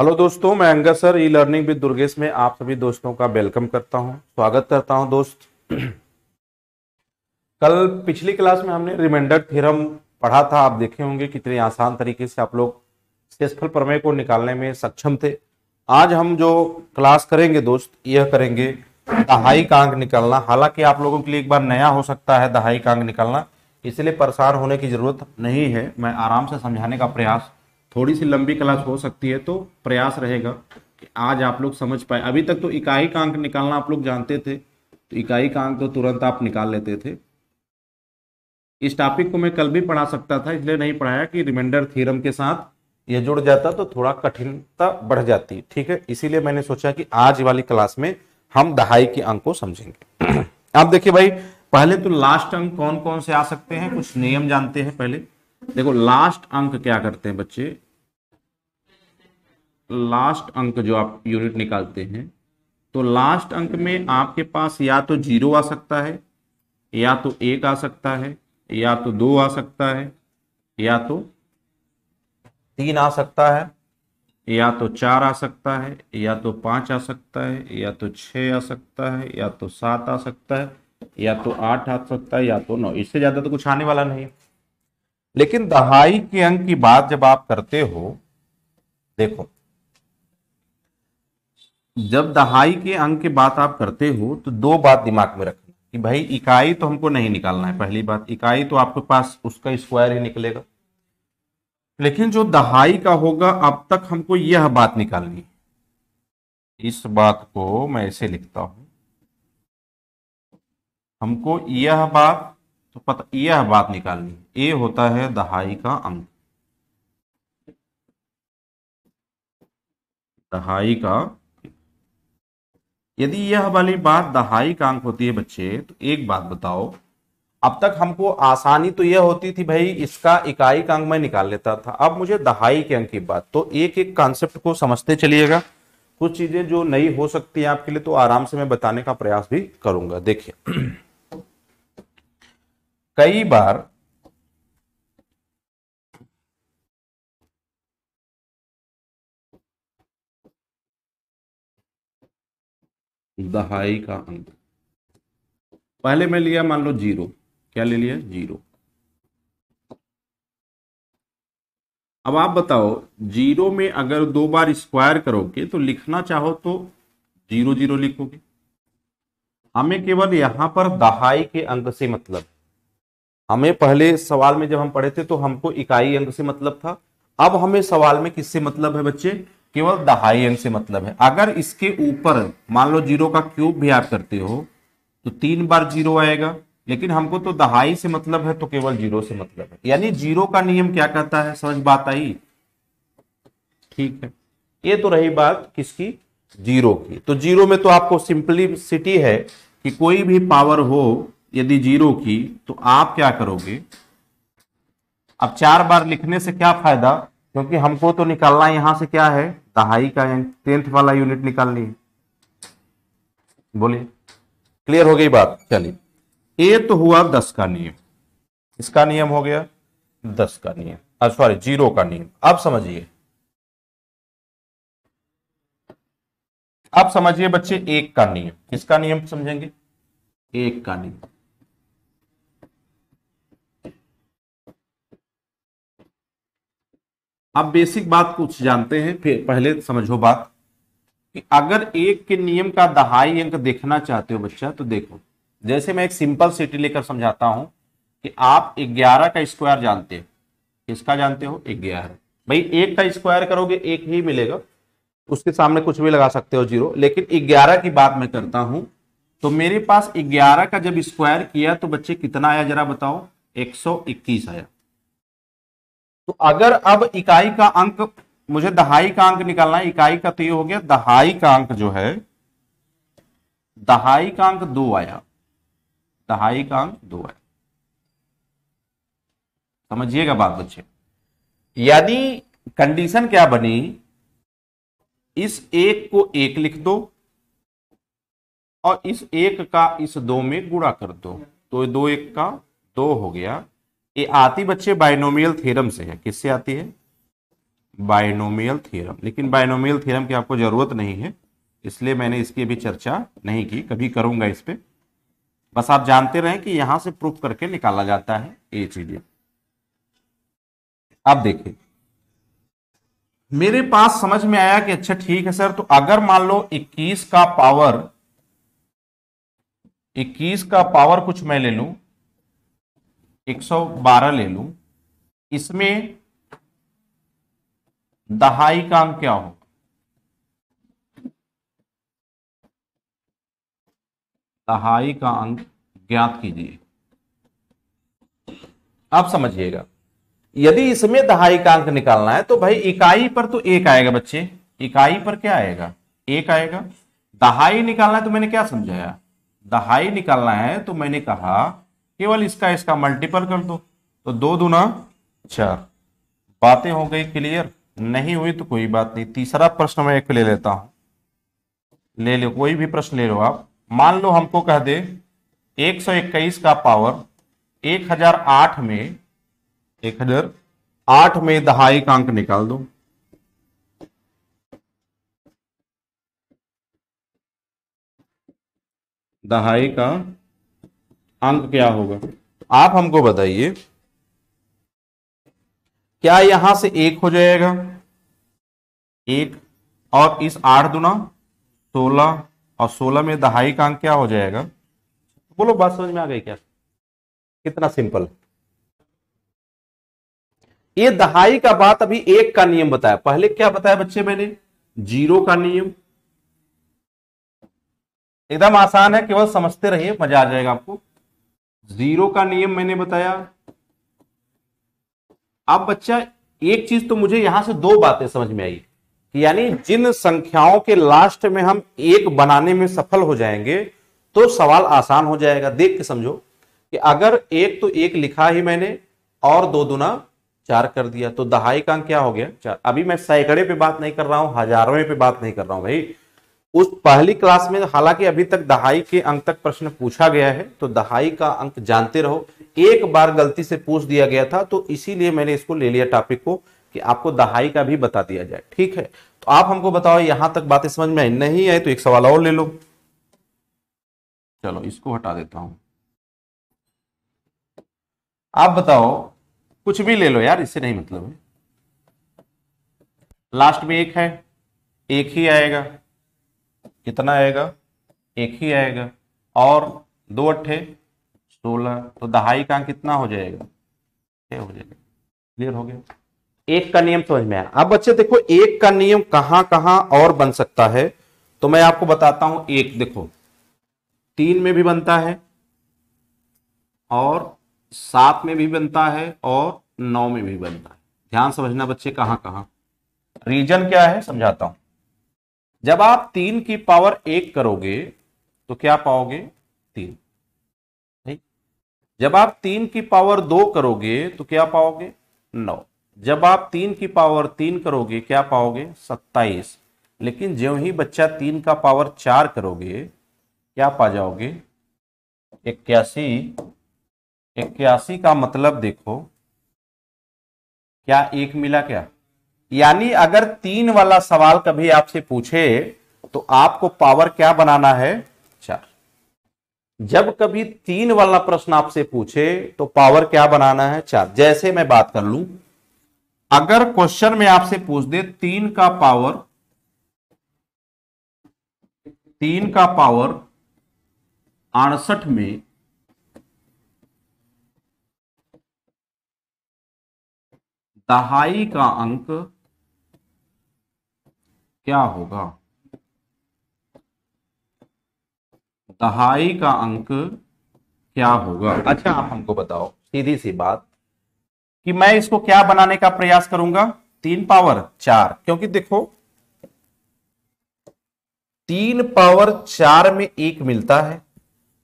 Hello दोस्तों मैं Angad sir E learning with Durgesh में आप सभी दोस्तों का वेलकम करता हूं स्वागत करता हूं दोस्त कल पिछली क्लास में हमने रिमाइंडर थ्योरम पढ़ा था आप देखे होंगे कितने आसान तरीके से आप लोग शेषफल प्रमेय को निकालने में सक्षम थे आज हम जो क्लास करेंगे दोस्त यह करेंगे दहाई कांग निकालना हालांकि आप लोगों के लिए एक बार नया हो सकता है दहाई कांग निकालना इसलिए परेशान होने की जरूरत नहीं है मैं आराम से समझाने का प्रयास थोड़ी सी लंबी क्लास हो सकती है तो प्रयास रहेगा कि आज आप लोग समझ पाए अभी तक तो इकाई का अंक निकालना आप लोग जानते थे तो इकाई का अंक तो तुरंत आप निकाल लेते थे इस टॉपिक को मैं कल भी पढ़ा सकता था इसलिए नहीं पढ़ाया कि रिमाइंडर थ्योरम के साथ यह जुड़ जाता तो थोड़ा कठिनता बढ़ जाती ठीक है इसीलिए मैंने सोचा कि आज वाली क्लास में हम दहाई के अंक को समझेंगे आप देखिए भाई पहले तो लास्ट अंक कौन कौन से आ सकते हैं कुछ नियम जानते हैं पहले देखो लास्ट अंक क्या करते हैं बच्चे लास्ट अंक जो आप यूनिट निकालते हैं तो लास्ट अंक में आपके पास या तो जीरो आ सकता है या तो एक आ सकता है या तो दो आ सकता है या तो तीन आ सकता है या तो चार आ सकता है या तो पांच आ सकता है या तो छ आ सकता है या तो सात आ सकता है या तो आठ आ सकता है या तो नौ इससे ज़्यादा तो कुछ आने वाला नहीं लेकिन दहाई के अंक की बात जब आप करते हो देखो जब दहाई के अंक की बात आप करते हो तो दो बात दिमाग में रखना कि भाई इकाई तो हमको नहीं निकालना है पहली बात इकाई तो आपके पास उसका स्क्वायर ही निकलेगा लेकिन जो दहाई का होगा अब तक हमको यह बात निकालनी है इस बात को मैं ऐसे लिखता हूं हमको यह बात तो पता यह बात निकालनी है ए होता है दहाई का अंक दहाई का यदि यह वाली बात दहाई का अंक होती है बच्चे तो एक बात बताओ अब तक हमको आसानी तो यह होती थी भाई इसका इकाई का अंक मैं निकाल लेता था अब मुझे दहाई के अंक की बात तो एक एक कॉन्सेप्ट को समझते चलिएगा कुछ चीजें जो नई हो सकती है आपके लिए तो आराम से मैं बताने का प्रयास भी करूंगा देखिए कई बार दहाई का अंक पहले मैं लिया मान लो जीरो क्या ले लिया जीरो अब आप बताओ जीरो में अगर दो बार स्क्वायर करोगे तो लिखना चाहो तो जीरो जीरो लिखोगे हमें केवल यहां पर दहाई के अंक से मतलब हमें पहले सवाल में जब हम पढ़े थे तो हमको इकाई अंक से मतलब था अब हमें सवाल में किससे मतलब है बच्चे केवल दहाई अंक से मतलब है अगर इसके ऊपर मान लो जीरो का क्यूब भी आप करते हो तो तीन बार जीरो आएगा लेकिन हमको तो दहाई से मतलब है तो केवल जीरो से मतलब है यानी जीरो का नियम क्या कहता है समझ बात आई ठीक है ये तो रही बात किसकी जीरो की तो जीरो में तो आपको सिंपली सिटी है कि कोई भी पावर हो यदि जीरो की तो आप क्या करोगे अब चार बार लिखने से क्या फायदा क्योंकि हमको तो निकालना यहां से क्या है दहाई का टेंथ वाला यूनिट निकालनी है बोलिए क्लियर हो गई बात चलिए ए तो हुआ दस का नियम इसका नियम हो गया दस का नियम सॉरी जीरो का नियम अब समझिए अब समझिए बच्चे एक का नियम किसका नियम समझेंगे एक का नियम अब बेसिक बात कुछ जानते हैं फिर पहले समझो बात कि अगर एक के नियम का दहाई अंक देखना चाहते हो बच्चा तो देखो जैसे मैं एक सिंपल सिटी लेकर समझाता हूं कि आप ग्यारह का स्क्वायर जानते हो किसका जानते हो ग्यारह भाई एक का स्क्वायर करोगे एक ही मिलेगा उसके सामने कुछ भी लगा सकते हो जीरो लेकिन ग्यारह की बात मैं करता हूं तो मेरे पास ग्यारह का जब स्क्वायर किया तो बच्चे कितना आया जरा बताओ 121 आया तो अगर अब इकाई का अंक मुझे दहाई का अंक निकालना है इकाई का तो ये हो गया दहाई का अंक जो है दहाई का अंक दो आया दहाई का अंक दो आया समझिएगा बात बच्चे यदि कंडीशन क्या बनी इस एक को एक लिख दो और इस एक का इस दो में गुणा कर दो तो दो एक का दो हो गया ये आती बच्चे बायनोमियल थ्योरम से है किससे आती है बायनोमियल थ्योरम लेकिन बायनोमियल थ्योरम की आपको ज़रूरत नहीं है इसलिए मैंने इसकी अभी चर्चा नहीं की कभी करूंगा इस पर बस आप जानते रहें कि यहां से प्रूफ करके निकाला जाता है ये चीज़ें अब देखिए मेरे पास समझ में आया कि अच्छा ठीक है सर तो अगर मान लो 21 का पावर 21 का पावर कुछ मैं ले लूं 112 ले लू इसमें दहाई का अंक क्या हो दहाई का अंक ज्ञात कीजिए आप समझिएगा यदि इसमें दहाई का अंक निकालना है तो भाई इकाई पर तो एक आएगा बच्चे इकाई पर क्या आएगा एक आएगा दहाई निकालना है तो मैंने क्या समझाया दहाई निकालना है तो मैंने कहा केवल इसका इसका मल्टीपल कर दो तो दो दुना चार बातें हो गई क्लियर नहीं हुई तो कोई बात नहीं तीसरा प्रश्न मैं एक ले लेता हूं ले लो कोई भी प्रश्न ले लो आप मान लो हमको कह दे 121 का पावर 1008 में 1008 में दहाई का अंक निकाल दो दहाई का अंक हाँ। क्या होगा आप हमको बताइए क्या यहां से एक हो जाएगा एक और इस आठ दुना सोलह और सोलह में दहाई का अंक क्या हो जाएगा बोलो बात समझ में आ गई क्या कितना सिंपल ये दहाई का बात अभी एक का नियम बताया पहले क्या बताया बच्चे मैंने जीरो का नियम एकदम आसान है केवल समझते रहिए मजा आ जाएगा आपको जीरो का नियम मैंने बताया अब बच्चा एक चीज तो मुझे यहां से दो बातें समझ में आई यानी जिन संख्याओं के लास्ट में हम एक बनाने में सफल हो जाएंगे तो सवाल आसान हो जाएगा देख के समझो कि अगर एक तो एक लिखा ही मैंने और दो दुना चार कर दिया तो दहाई का क्या हो गया चार अभी मैं सैकड़े पे बात नहीं कर रहा हूं हजारवें पे बात नहीं कर रहा हूं भाई उस पहली क्लास में हालांकि अभी तक दहाई के अंक तक प्रश्न पूछा गया है तो दहाई का अंक जानते रहो एक बार गलती से पूछ दिया गया था तो इसीलिए मैंने इसको ले लिया टॉपिक को कि आपको दहाई का भी बता दिया जाए ठीक है तो आप हमको बताओ यहां तक बातें समझ में नहीं आई तो एक सवाल और ले लो चलो इसको हटा देता हूं आप बताओ कुछ भी ले लो यार इससे नहीं मतलब है लास्ट में एक है एक ही आएगा कितना आएगा एक ही आएगा और दो अट्ठे सोलह तो दहाई का कितना हो जाएगा छह हो जाएगा क्लियर हो गया एक का नियम समझ में आया अब बच्चे देखो एक का नियम कहाँ कहाँ और बन सकता है तो मैं आपको बताता हूं एक देखो तीन में भी बनता है और सात में भी बनता है और नौ में भी बनता है ध्यान समझना बच्चे कहाँ कहाँ रीजन क्या है समझाता हूं जब आप तीन की पावर एक करोगे तो क्या पाओगे तीन जब आप तीन की पावर दो करोगे तो क्या पाओगे नौ जब आप तीन की पावर तीन करोगे क्या पाओगे सत्ताईस लेकिन ज्यों ही बच्चा तीन का पावर चार करोगे क्या पा जाओगे इक्यासी इक्यासी का मतलब देखो क्या एक मिला क्या यानी अगर तीन वाला सवाल कभी आपसे पूछे तो आपको पावर क्या बनाना है चार जब कभी तीन वाला प्रश्न आपसे पूछे तो पावर क्या बनाना है चार जैसे मैं बात कर लू अगर क्वेश्चन में आपसे पूछ दे तीन का पावर तीन का पावर अड़सठ में दहाई का अंक क्या होगा दहाई का अंक क्या होगा अच्छा आप हमको बताओ सीधी सी बात कि मैं इसको क्या बनाने का प्रयास करूंगा तीन पावर चार क्योंकि देखो तीन पावर चार में एक मिलता है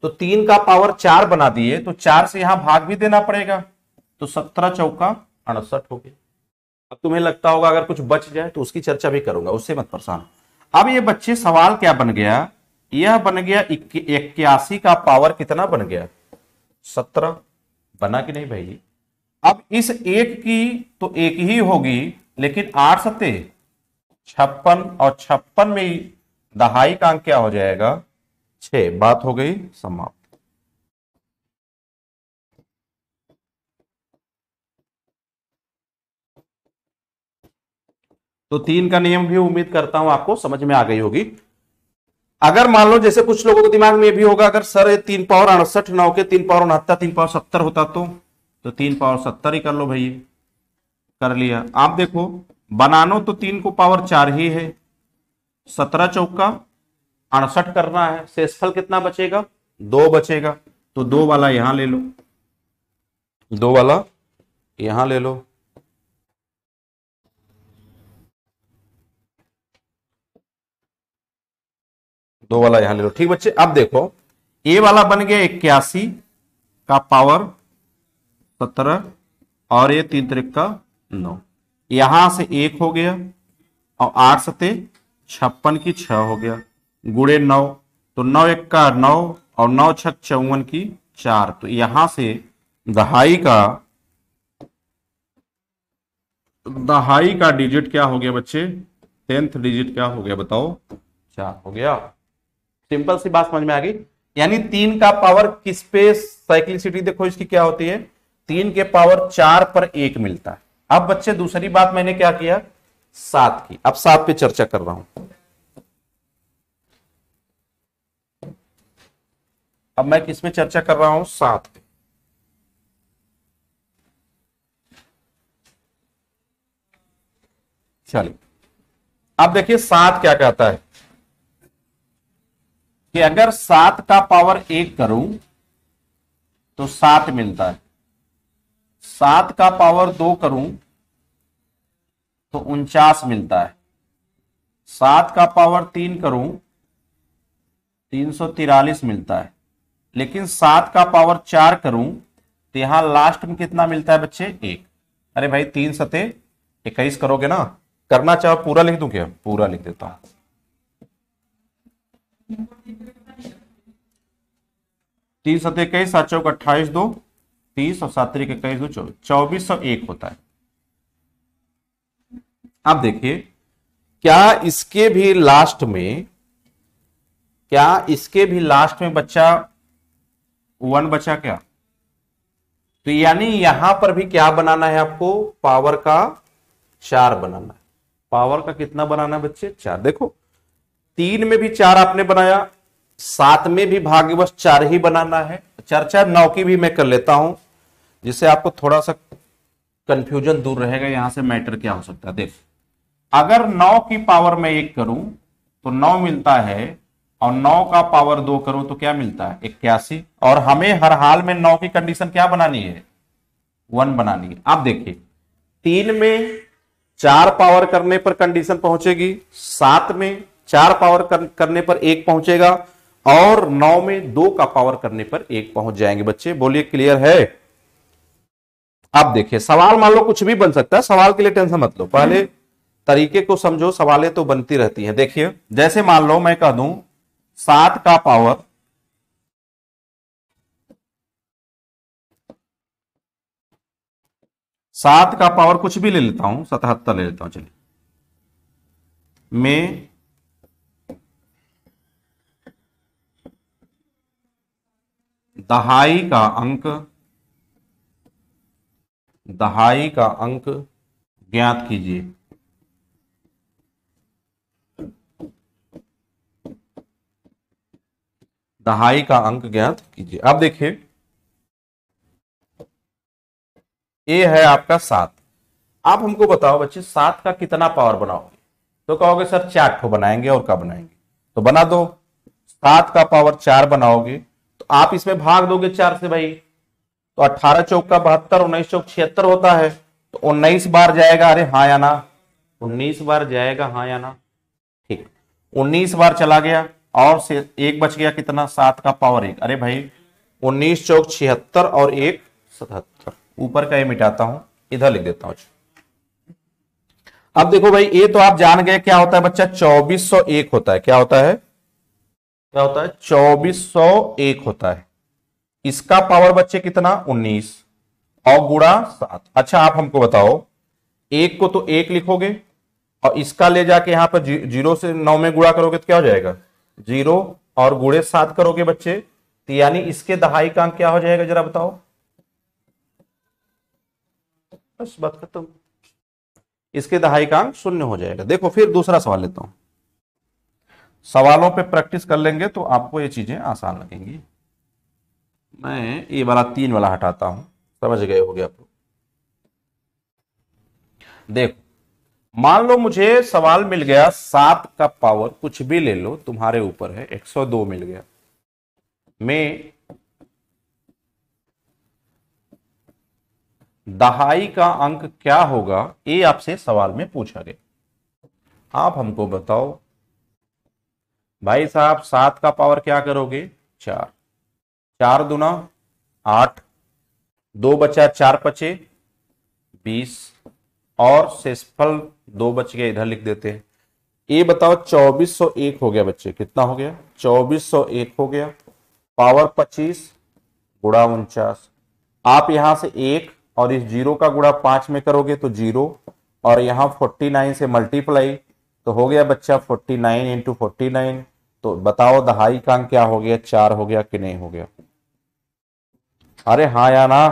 तो तीन का पावर चार बना दिए तो चार से यहां भाग भी देना पड़ेगा तो सत्रह चौका अड़सठ हो गया अब तुम्हें लगता होगा अगर कुछ बच जाए तो उसकी चर्चा भी करूंगा उससे मत परेशान अब ये बच्चे सवाल क्या बन गया यह बन गया इक्यासी का पावर कितना बन गया सत्रह बना कि नहीं भाई अब इस एक की तो एक ही होगी लेकिन आठ सत्ते छप्पन और छप्पन में दहाई का अंक क्या हो जाएगा छ बात हो गई समाप्त तो तीन का नियम भी उम्मीद करता हूं आपको समझ में आ गई होगी अगर मान लो जैसे कुछ लोगों को दिमाग में भी होगा अगर सर तीन पावर अड़सठ नौ के तीन पावर उनहत्तर तीन पावर सत्तर होता तो तो तीन पावर सत्तर ही कर लो भैया कर लिया आप देखो बनानो तो तीन को पावर चार ही है सत्रह चौका अड़सठ करना है शेषफल कितना बचेगा दो बचेगा तो दो वाला यहां ले लो दो वाला यहां ले लो दो वाला यहां ले लो ठीक बच्चे अब देखो ए वाला बन गया इक्यासी का पावर सत्रह और ये तीन तरीक का नौ यहां से एक हो गया और आठ सते छप्पन की छह हो गया गुड़े नौ तो नौ एक का नौ और नौ छ चौवन की चार तो यहां से दहाई का दहाई का डिजिट क्या हो गया बच्चे टेंथ डिजिट क्या हो गया बताओ चार हो गया सिंपल सी बात समझ में आ गई यानी तीन का पावर किस पे साइक्लिसिटी देखो इसकी क्या होती है तीन के पावर चार पर एक मिलता है अब बच्चे दूसरी बात मैंने क्या किया सात की अब सात पे चर्चा कर रहा हूं अब मैं किस में चर्चा कर रहा हूं सात पे चलिए अब देखिए सात क्या कहता है कि अगर सात का पावर एक करूं तो सात मिलता है सात का पावर दो करूं तो उनचास मिलता है सात का पावर तीन करूं तीन सौ तिरालीस मिलता है लेकिन सात का पावर चार करूं तो यहां लास्ट में कितना मिलता है बच्चे एक अरे भाई तीन सते इक्कीस करोगे ना करना चाहो पूरा लिख दूं क्या पूरा लिख देता हूं तीन सत इक्कीस सात चौक अट्ठाईस दो तीस और सात तरीक इक्कीस दो चौबीस चौबीस सौ एक होता है अब देखिए क्या इसके भी लास्ट में क्या इसके भी लास्ट में बच्चा वन बचा क्या तो यानी यहां पर भी क्या बनाना है आपको पावर का चार बनाना है पावर का कितना बनाना है बच्चे चार देखो तीन में भी चार आपने बनाया सात में भी भाग्यवश चार ही बनाना है चर्चा नौ की भी मैं कर लेता हूं जिससे आपको थोड़ा सा कंफ्यूजन दूर रहेगा यहां से मैटर क्या हो सकता है देख अगर नौ की पावर में एक करूं तो नौ मिलता है और नौ का पावर दो करूं तो क्या मिलता है इक्यासी और हमें हर हाल में नौ की कंडीशन क्या बनानी है वन बनानी है आप देखिए तीन में चार पावर करने पर कंडीशन पहुंचेगी सात में चार पावर करने पर एक पहुंचेगा और नौ में दो का पावर करने पर एक पहुंच जाएंगे बच्चे बोलिए क्लियर है अब देखिए सवाल मान लो कुछ भी बन सकता है सवाल के लिए टेंशन मत लो पहले तरीके को समझो सवालें तो बनती रहती हैं देखिए जैसे मान लो मैं कह दू सात का पावर सात का पावर कुछ भी ले लेता हूं सतहत्तर ले लेता हूं चलिए में दहाई का अंक दहाई का अंक ज्ञात कीजिए दहाई का अंक ज्ञात कीजिए अब देखिए ए है आपका सात आप हमको बताओ बच्चे सात का कितना पावर बनाओगे तो कहोगे सर चार ठो बनाएंगे और क्या बनाएंगे तो बना दो सात का पावर चार बनाओगे आप इसमें भाग दोगे चार से भाई तो अठारह चौक का बहत्तर उन्नीस चौक छिहत्तर होता है तो उन्नीस बार जाएगा अरे हाँ या ना उन्नीस बार जाएगा हाँ या ना ठीक उन्नीस बार चला गया और से एक बच गया कितना सात का पावर एक अरे भाई उन्नीस चौक छिहत्तर और एक सतहत्तर ऊपर का ये मिटाता हूं इधर लिख देता हूं अब देखो भाई ये तो आप जान गए क्या होता है बच्चा 2401 होता है क्या होता है क्या होता है चौबीस सौ एक होता है इसका पावर बच्चे कितना उन्नीस और गुड़ा सात अच्छा आप हमको बताओ एक को तो एक लिखोगे और इसका ले जाके यहां पर जी, जीरो से नौ में गुड़ा करोगे तो क्या हो जाएगा जीरो और गुड़े सात करोगे बच्चे तो यानी इसके दहाई का अंक क्या हो जाएगा जरा बताओ बस बात खत्म इसके दहाई का अंक शून्य हो जाएगा देखो फिर दूसरा सवाल लेता हूं सवालों पे प्रैक्टिस कर लेंगे तो आपको ये चीज़ें आसान लगेंगी मैं ये वाला तीन वाला हटाता हूं समझ गए हो गया आप लोग देखो मान लो मुझे सवाल मिल गया सात का पावर कुछ भी ले लो तुम्हारे ऊपर है 102 मिल गया मैं दहाई का अंक क्या होगा ये आपसे सवाल में पूछा गया आप हमको बताओ भाई साहब सात का पावर क्या करोगे चार चार दुना आठ दो बचा चार पचे बीस और सेसफल दो बच गया इधर लिख देते हैं ये बताओ 2401 हो गया बच्चे कितना हो गया 2401 हो गया पावर 25 गुड़ा उनचास आप यहां से एक और इस जीरो का गुड़ा पांच में करोगे तो जीरो और यहां 49 से मल्टीप्लाई तो हो गया बच्चा 49 नाइन इंटू फोर्टी नाइन तो बताओ दहाई का अंक क्या हो गया चार हो गया कि नहीं हो गया अरे हाँ या ना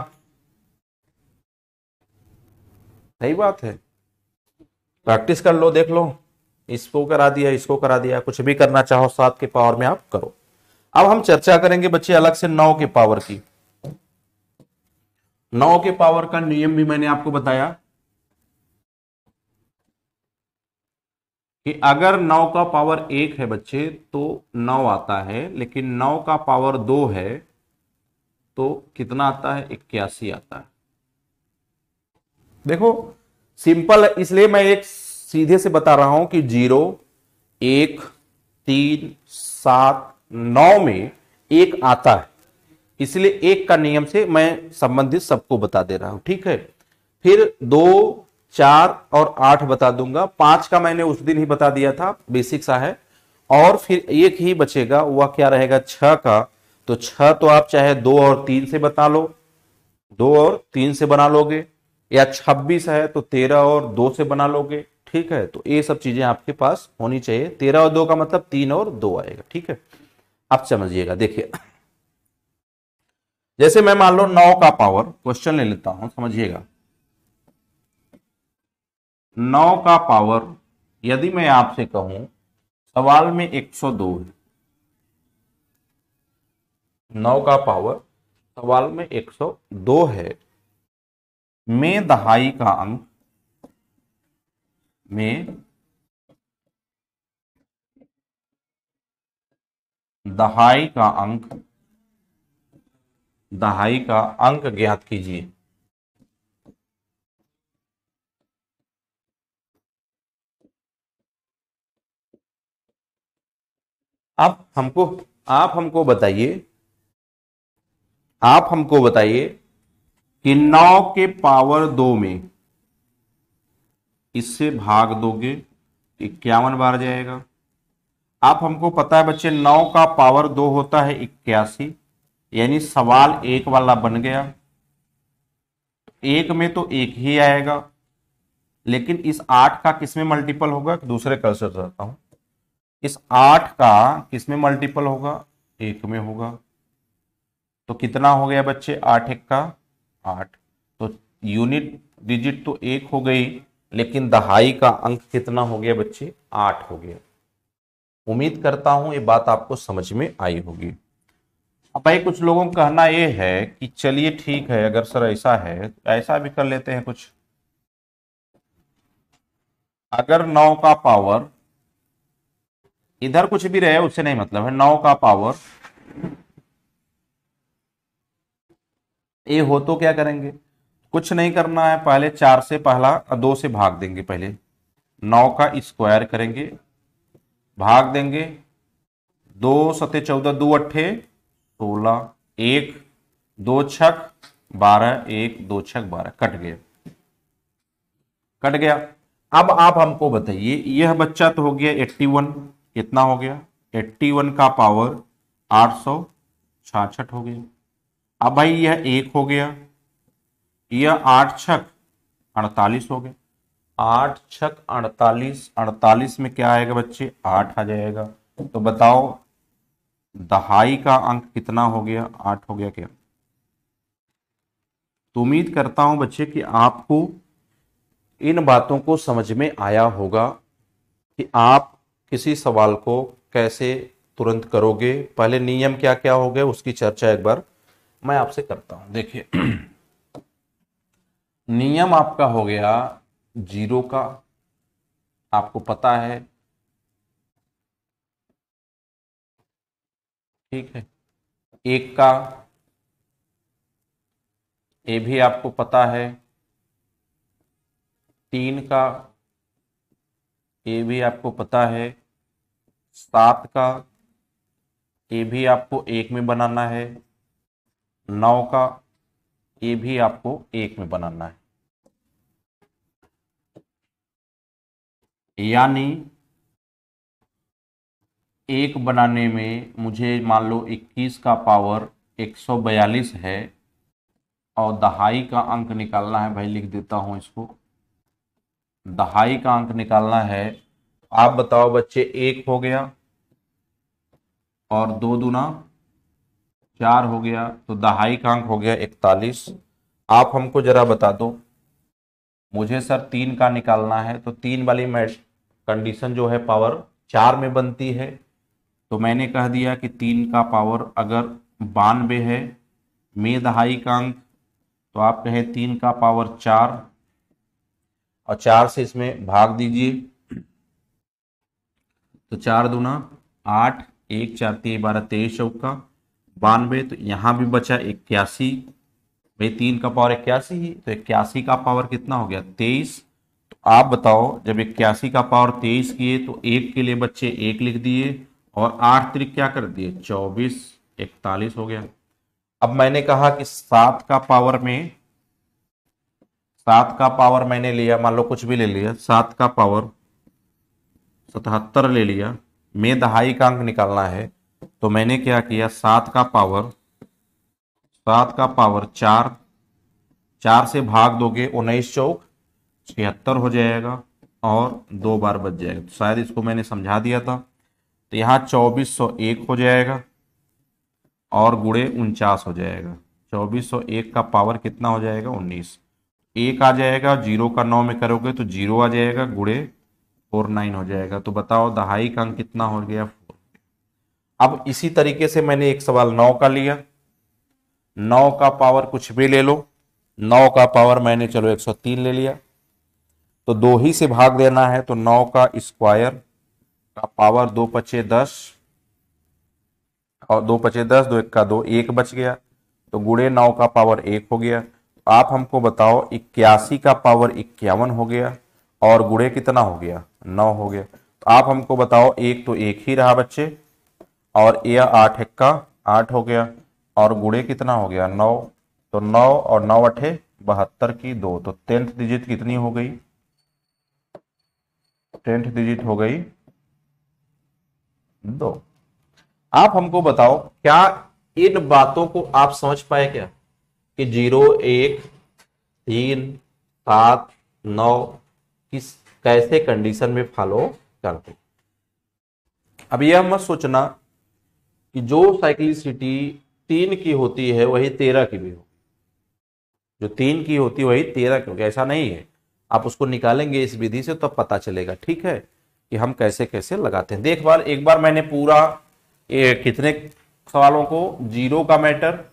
सही बात है प्रैक्टिस कर लो देख लो इसको करा दिया इसको करा दिया कुछ भी करना चाहो सात के पावर में आप करो अब हम चर्चा करेंगे बच्चे अलग से नौ के पावर की नौ के पावर का नियम भी मैंने आपको बताया कि अगर नौ का पावर एक है बच्चे तो नौ आता है लेकिन नौ का पावर दो है तो कितना आता है इक्यासी आता है देखो सिंपल इसलिए मैं एक सीधे से बता रहा हूं कि जीरो एक तीन सात नौ में एक आता है इसलिए एक का नियम से मैं संबंधित सबको बता दे रहा हूं ठीक है फिर दो चार और आठ बता दूंगा पांच का मैंने उस दिन ही बता दिया था बेसिक सा है और फिर एक ही बचेगा वह क्या रहेगा छह का तो छह तो आप चाहे दो और तीन से बता लो दो और तीन से बना लोगे या छब्बीस है तो तेरह और दो से बना लोगे ठीक है तो ये सब चीजें आपके पास होनी चाहिए तेरह और दो का मतलब तीन और दो आएगा ठीक है आप समझिएगा देखिए जैसे मैं मान लो नौ का पावर क्वेश्चन ले लेता हूं समझिएगा नौ का पावर यदि मैं आपसे कहूं सवाल में 102 है नौ का पावर सवाल में 102 है में दहाई का अंक में दहाई का अंक दहाई का अंक ज्ञात कीजिए आप हमको आप हमको बताइए आप हमको बताइए कि नौ के पावर दो में इससे भाग दोगे इक्यावन बार जाएगा आप हमको पता है बच्चे नौ का पावर दो होता है इक्यासी यानी सवाल एक वाला बन गया एक में तो एक ही आएगा लेकिन इस आठ का किसमें मल्टीपल होगा दूसरे कल से बताता हूं इस आठ का किस में मल्टीपल होगा एक में होगा तो कितना हो गया बच्चे आठ एक का आठ तो यूनिट डिजिट तो एक हो गई लेकिन दहाई का अंक कितना हो गया बच्चे आठ हो गया उम्मीद करता हूं ये बात आपको समझ में आई होगी अब भाई कुछ लोगों का कहना यह है कि चलिए ठीक है अगर सर ऐसा है तो ऐसा भी कर लेते हैं कुछ अगर नौ का पावर इधर कुछ भी रहे उससे नहीं मतलब है नौ का पावर ए हो तो क्या करेंगे कुछ नहीं करना है पहले चार से पहला दो से भाग देंगे पहले नौ का स्क्वायर करेंगे भाग देंगे दो सते चौदह दो अट्ठे सोलह एक दो छक बारह एक दो छक बारह कट गया कट गया अब आप हमको बताइए यह बच्चा तो हो गया एट्टी वन कितना हो गया 81 का पावर आठ हो गया अब भाई यह एक हो गया यह आठ छक अड़तालीस हो गया आठ छक अड़तालीस अड़तालीस में क्या आएगा बच्चे आठ आ जाएगा तो बताओ दहाई का अंक कितना हो गया आठ हो गया क्या तो उम्मीद करता हूं बच्चे कि आपको इन बातों को समझ में आया होगा कि आप किसी सवाल को कैसे तुरंत करोगे पहले नियम क्या क्या हो गए उसकी चर्चा एक बार मैं आपसे करता हूं देखिए नियम आपका हो गया जीरो का आपको पता है ठीक है एक का ये भी आपको पता है तीन का ये भी आपको पता है सात का ये भी आपको एक में बनाना है नौ का ये भी आपको एक में बनाना है यानी एक बनाने में मुझे मान लो 21 का पावर 142 है और दहाई का अंक निकालना है भाई लिख देता हूँ इसको दहाई का अंक निकालना है आप बताओ बच्चे एक हो गया और दो दुना चार हो गया तो दहाई का अंक हो गया इकतालीस आप हमको जरा बता दो मुझे सर तीन का निकालना है तो तीन वाली मैट कंडीशन जो है पावर चार में बनती है तो मैंने कह दिया कि तीन का पावर अगर बानवे है मे दहाई का अंक तो आप कहें तीन का पावर चार और चार से इसमें भाग दीजिए तो चार दूना आठ एक चार तेईस बारह तेईस चौका बानवे तो यहाँ भी बचा इक्यासी भाई तीन का पावर इक्यासी ही तो इक्यासी का पावर कितना हो गया तेईस तो आप बताओ जब इक्यासी का पावर तेईस किए तो एक के लिए बच्चे एक लिख दिए और आठ त्रिक क्या कर दिए चौबीस इकतालीस हो गया अब मैंने कहा कि सात का पावर में सात का पावर मैंने लिया मान लो कुछ भी ले लिया सात का पावर सतहत्तर ले लिया में दहाई का अंक निकालना है तो मैंने क्या किया सात का पावर सात का पावर चार चार से भाग दोगे उन्नीस चौक छिहत्तर हो जाएगा और दो बार बच जाएगा तो शायद इसको मैंने समझा दिया था तो यहाँ चौबीस सौ एक हो जाएगा और गुड़े उनचास हो जाएगा चौबीस सौ एक का पावर कितना हो जाएगा उन्नीस एक आ जाएगा जीरो का नौ में करोगे तो जीरो आ जाएगा गुड़े फोर नाइन हो जाएगा तो बताओ दहाई का अंक कितना हो गया फोर अब इसी तरीके से मैंने एक सवाल नौ का लिया नौ का पावर कुछ भी ले लो नौ का पावर मैंने चलो एक सौ तीन ले लिया तो दो ही से भाग देना है तो नौ का स्क्वायर का पावर दो पचे दस और दो पचे दस दो एक का दो एक बच गया तो गुड़े नौ का पावर एक हो गया आप हमको बताओ इक्यासी का पावर इक्यावन हो गया और गुड़े कितना हो गया नौ हो गया तो आप हमको बताओ एक तो एक ही रहा बच्चे और यह आठ इक्का आठ हो गया और गुड़े कितना हो गया नौ तो नौ और नौ अठे बहत्तर की दो तो टेंथ डिजिट कितनी हो गई टेंथ डिजिट हो गई दो आप हमको बताओ क्या इन बातों को आप समझ पाए क्या कि जीरो एक तीन सात नौ किस कैसे कंडीशन में फॉलो करते अब यह मत सोचना कि जो साइक्लिसिटी तीन की होती है वही तेरह की भी हो जो तीन की होती है वही तेरह की होगी ऐसा नहीं है आप उसको निकालेंगे इस विधि से तब तो पता चलेगा ठीक है कि हम कैसे कैसे लगाते हैं देख बार एक बार मैंने पूरा ए, कितने सवालों को जीरो का मैटर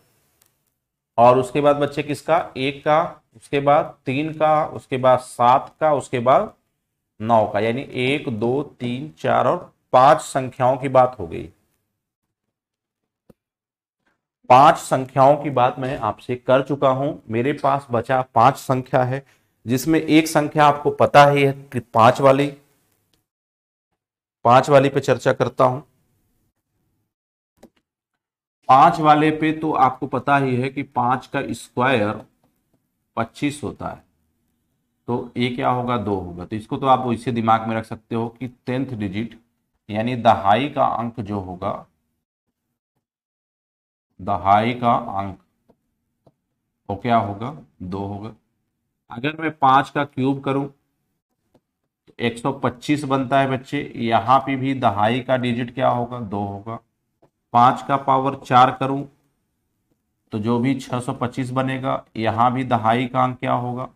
और उसके बाद बच्चे किसका एक का उसके बाद तीन का उसके बाद सात का उसके बाद नौ का यानी एक दो तीन चार और पांच संख्याओं की बात हो गई पांच संख्याओं की बात मैं आपसे कर चुका हूं मेरे पास बचा पांच संख्या है जिसमें एक संख्या आपको पता ही है कि पांच वाली पांच वाली पे चर्चा करता हूं पांच वाले पे तो आपको पता ही है कि पांच का स्क्वायर पच्चीस होता है तो ये क्या होगा दो होगा तो इसको तो आप इसे दिमाग में रख सकते हो कि टेंथ डिजिट यानी दहाई का अंक जो होगा दहाई का अंक वो क्या होगा दो होगा अगर मैं पांच का क्यूब करूं तो 125 बनता है बच्चे यहां पे भी दहाई का डिजिट क्या होगा दो होगा पांच का पावर चार करूं तो जो भी 625 बनेगा यहां भी दहाई का अंक क्या होगा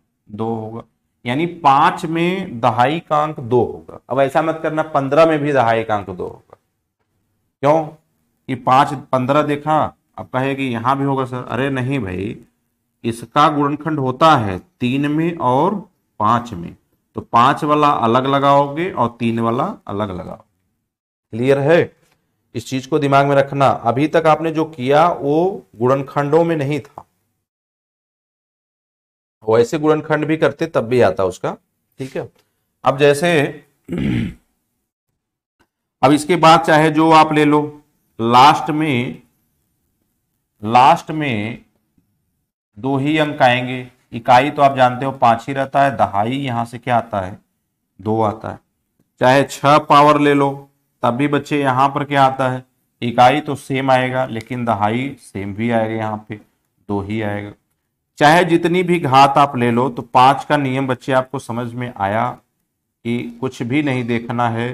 दो होगा यानी पांच में दहाई का अंक दो होगा अब ऐसा मत करना पंद्रह में भी दहाई का अंक दो होगा क्यों कि पांच पंद्रह देखा अब कहे कि यहां भी होगा सर अरे नहीं भाई इसका गुणनखंड होता है तीन में और पांच में तो पांच वाला अलग लगाओगे और तीन वाला अलग लगाओगे क्लियर है इस चीज को दिमाग में रखना अभी तक आपने जो किया वो गुणनखंडों में नहीं था वैसे गुणनखंड भी करते तब भी आता उसका ठीक है अब जैसे अब इसके बाद चाहे जो आप ले लो लास्ट में लास्ट में दो ही अंक आएंगे इकाई तो आप जानते हो पांच ही रहता है दहाई यहां से क्या आता है दो आता है चाहे छह पावर ले लो तब भी बच्चे यहाँ पर क्या आता है इकाई तो सेम आएगा लेकिन दहाई सेम भी आएगा यहाँ पे दो ही आएगा चाहे जितनी भी घात आप ले लो तो पाँच का नियम बच्चे आपको समझ में आया कि कुछ भी नहीं देखना है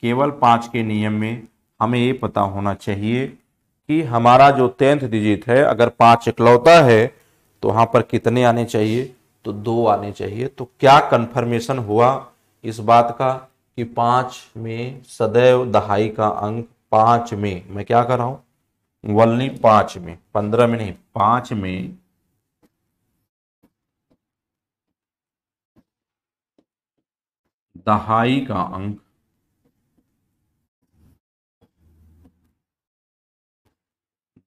केवल पाँच के नियम में हमें ये पता होना चाहिए कि हमारा जो टेंथ डिजिट है अगर पाँच इकलौता है तो वहाँ पर कितने आने चाहिए तो दो आने चाहिए तो क्या कन्फर्मेशन हुआ इस बात का कि पांच में सदैव दहाई का अंक पांच में मैं क्या कर रहा हूं वल्ली पांच में पंद्रह में नहीं पांच में दहाई का अंक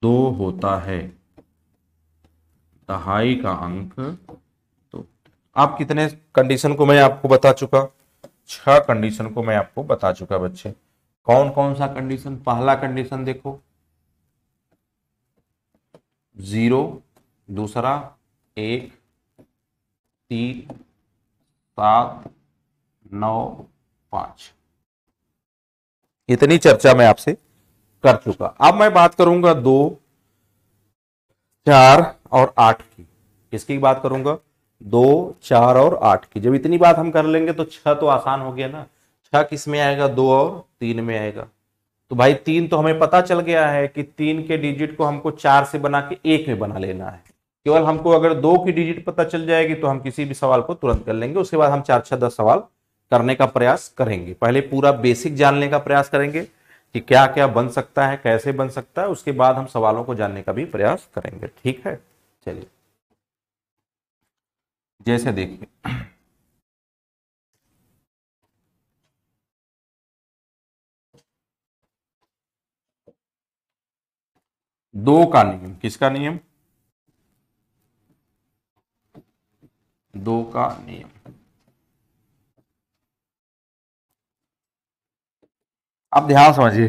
दो होता है दहाई का अंक दो आप कितने कंडीशन को मैं आपको बता चुका छह अच्छा कंडीशन को मैं आपको बता चुका बच्चे कौन कौन सा कंडीशन पहला कंडीशन देखो जीरो दूसरा एक तीन सात नौ पांच इतनी चर्चा मैं आपसे कर चुका अब मैं बात करूंगा दो चार और आठ की इसकी बात करूंगा दो चार और आठ की जब इतनी बात हम कर लेंगे तो छह तो आसान हो गया ना छह किस में आएगा दो और तीन में आएगा तो भाई तीन तो हमें पता चल गया है कि तीन के डिजिट को हमको चार से बना के एक में बना लेना है केवल हमको अगर दो की डिजिट पता चल जाएगी तो हम किसी भी सवाल को तुरंत कर लेंगे उसके बाद हम चार छह दस सवाल करने का प्रयास करेंगे पहले पूरा बेसिक जानने का प्रयास करेंगे कि क्या क्या बन सकता है कैसे बन सकता है उसके बाद हम सवालों को जानने का भी प्रयास करेंगे ठीक है चलिए जैसे देखिए दो का नियम किसका नियम दो का नियम अब ध्यान समझिए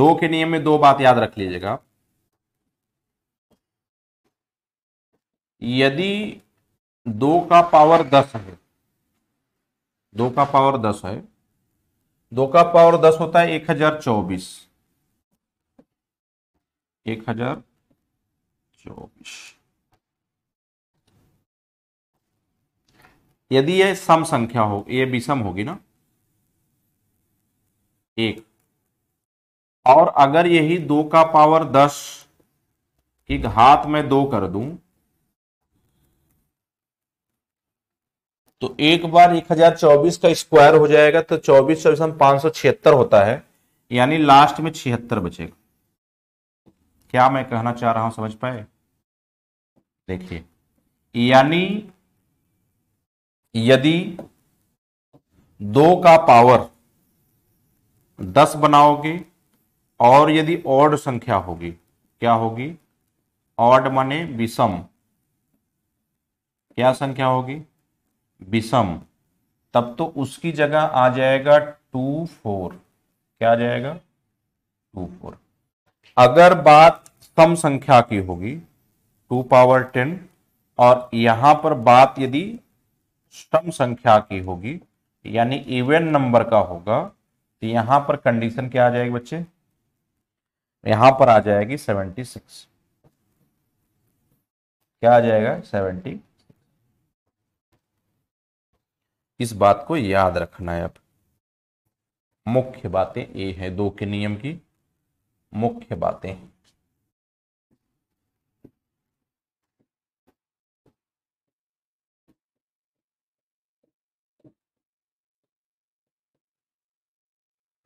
दो के नियम में दो बात याद रख लीजिएगा यदि दो का पावर दस है दो का पावर दस है दो का पावर दस होता है एक हजार चौबीस एक हजार चौबीस यदि ये सम संख्या हो ये विषम होगी ना एक और अगर यही दो का पावर दस की घात में दो कर दूं तो एक बार 1024 का स्क्वायर हो जाएगा तो चौबीस चौबीस हम पांच होता है यानी लास्ट में छिहत्तर बचेगा क्या मैं कहना चाह रहा हूं समझ पाए देखिए यानी यदि दो का पावर दस बनाओगे और यदि ऑड संख्या होगी क्या होगी ऑड माने विषम क्या संख्या होगी विषम तब तो उसकी जगह आ जाएगा टू फोर क्या आ जाएगा टू फोर अगर बात सम संख्या की होगी टू पावर टेन और यहां पर बात यदि सम संख्या की होगी यानी इवेंट नंबर का होगा तो यहां पर कंडीशन क्या आ जाएगी बच्चे यहां पर आ जाएगी सेवेंटी सिक्स क्या आ जाएगा सेवेंटी इस बात को याद रखना है अब मुख्य बातें ये है दो के नियम की मुख्य बातें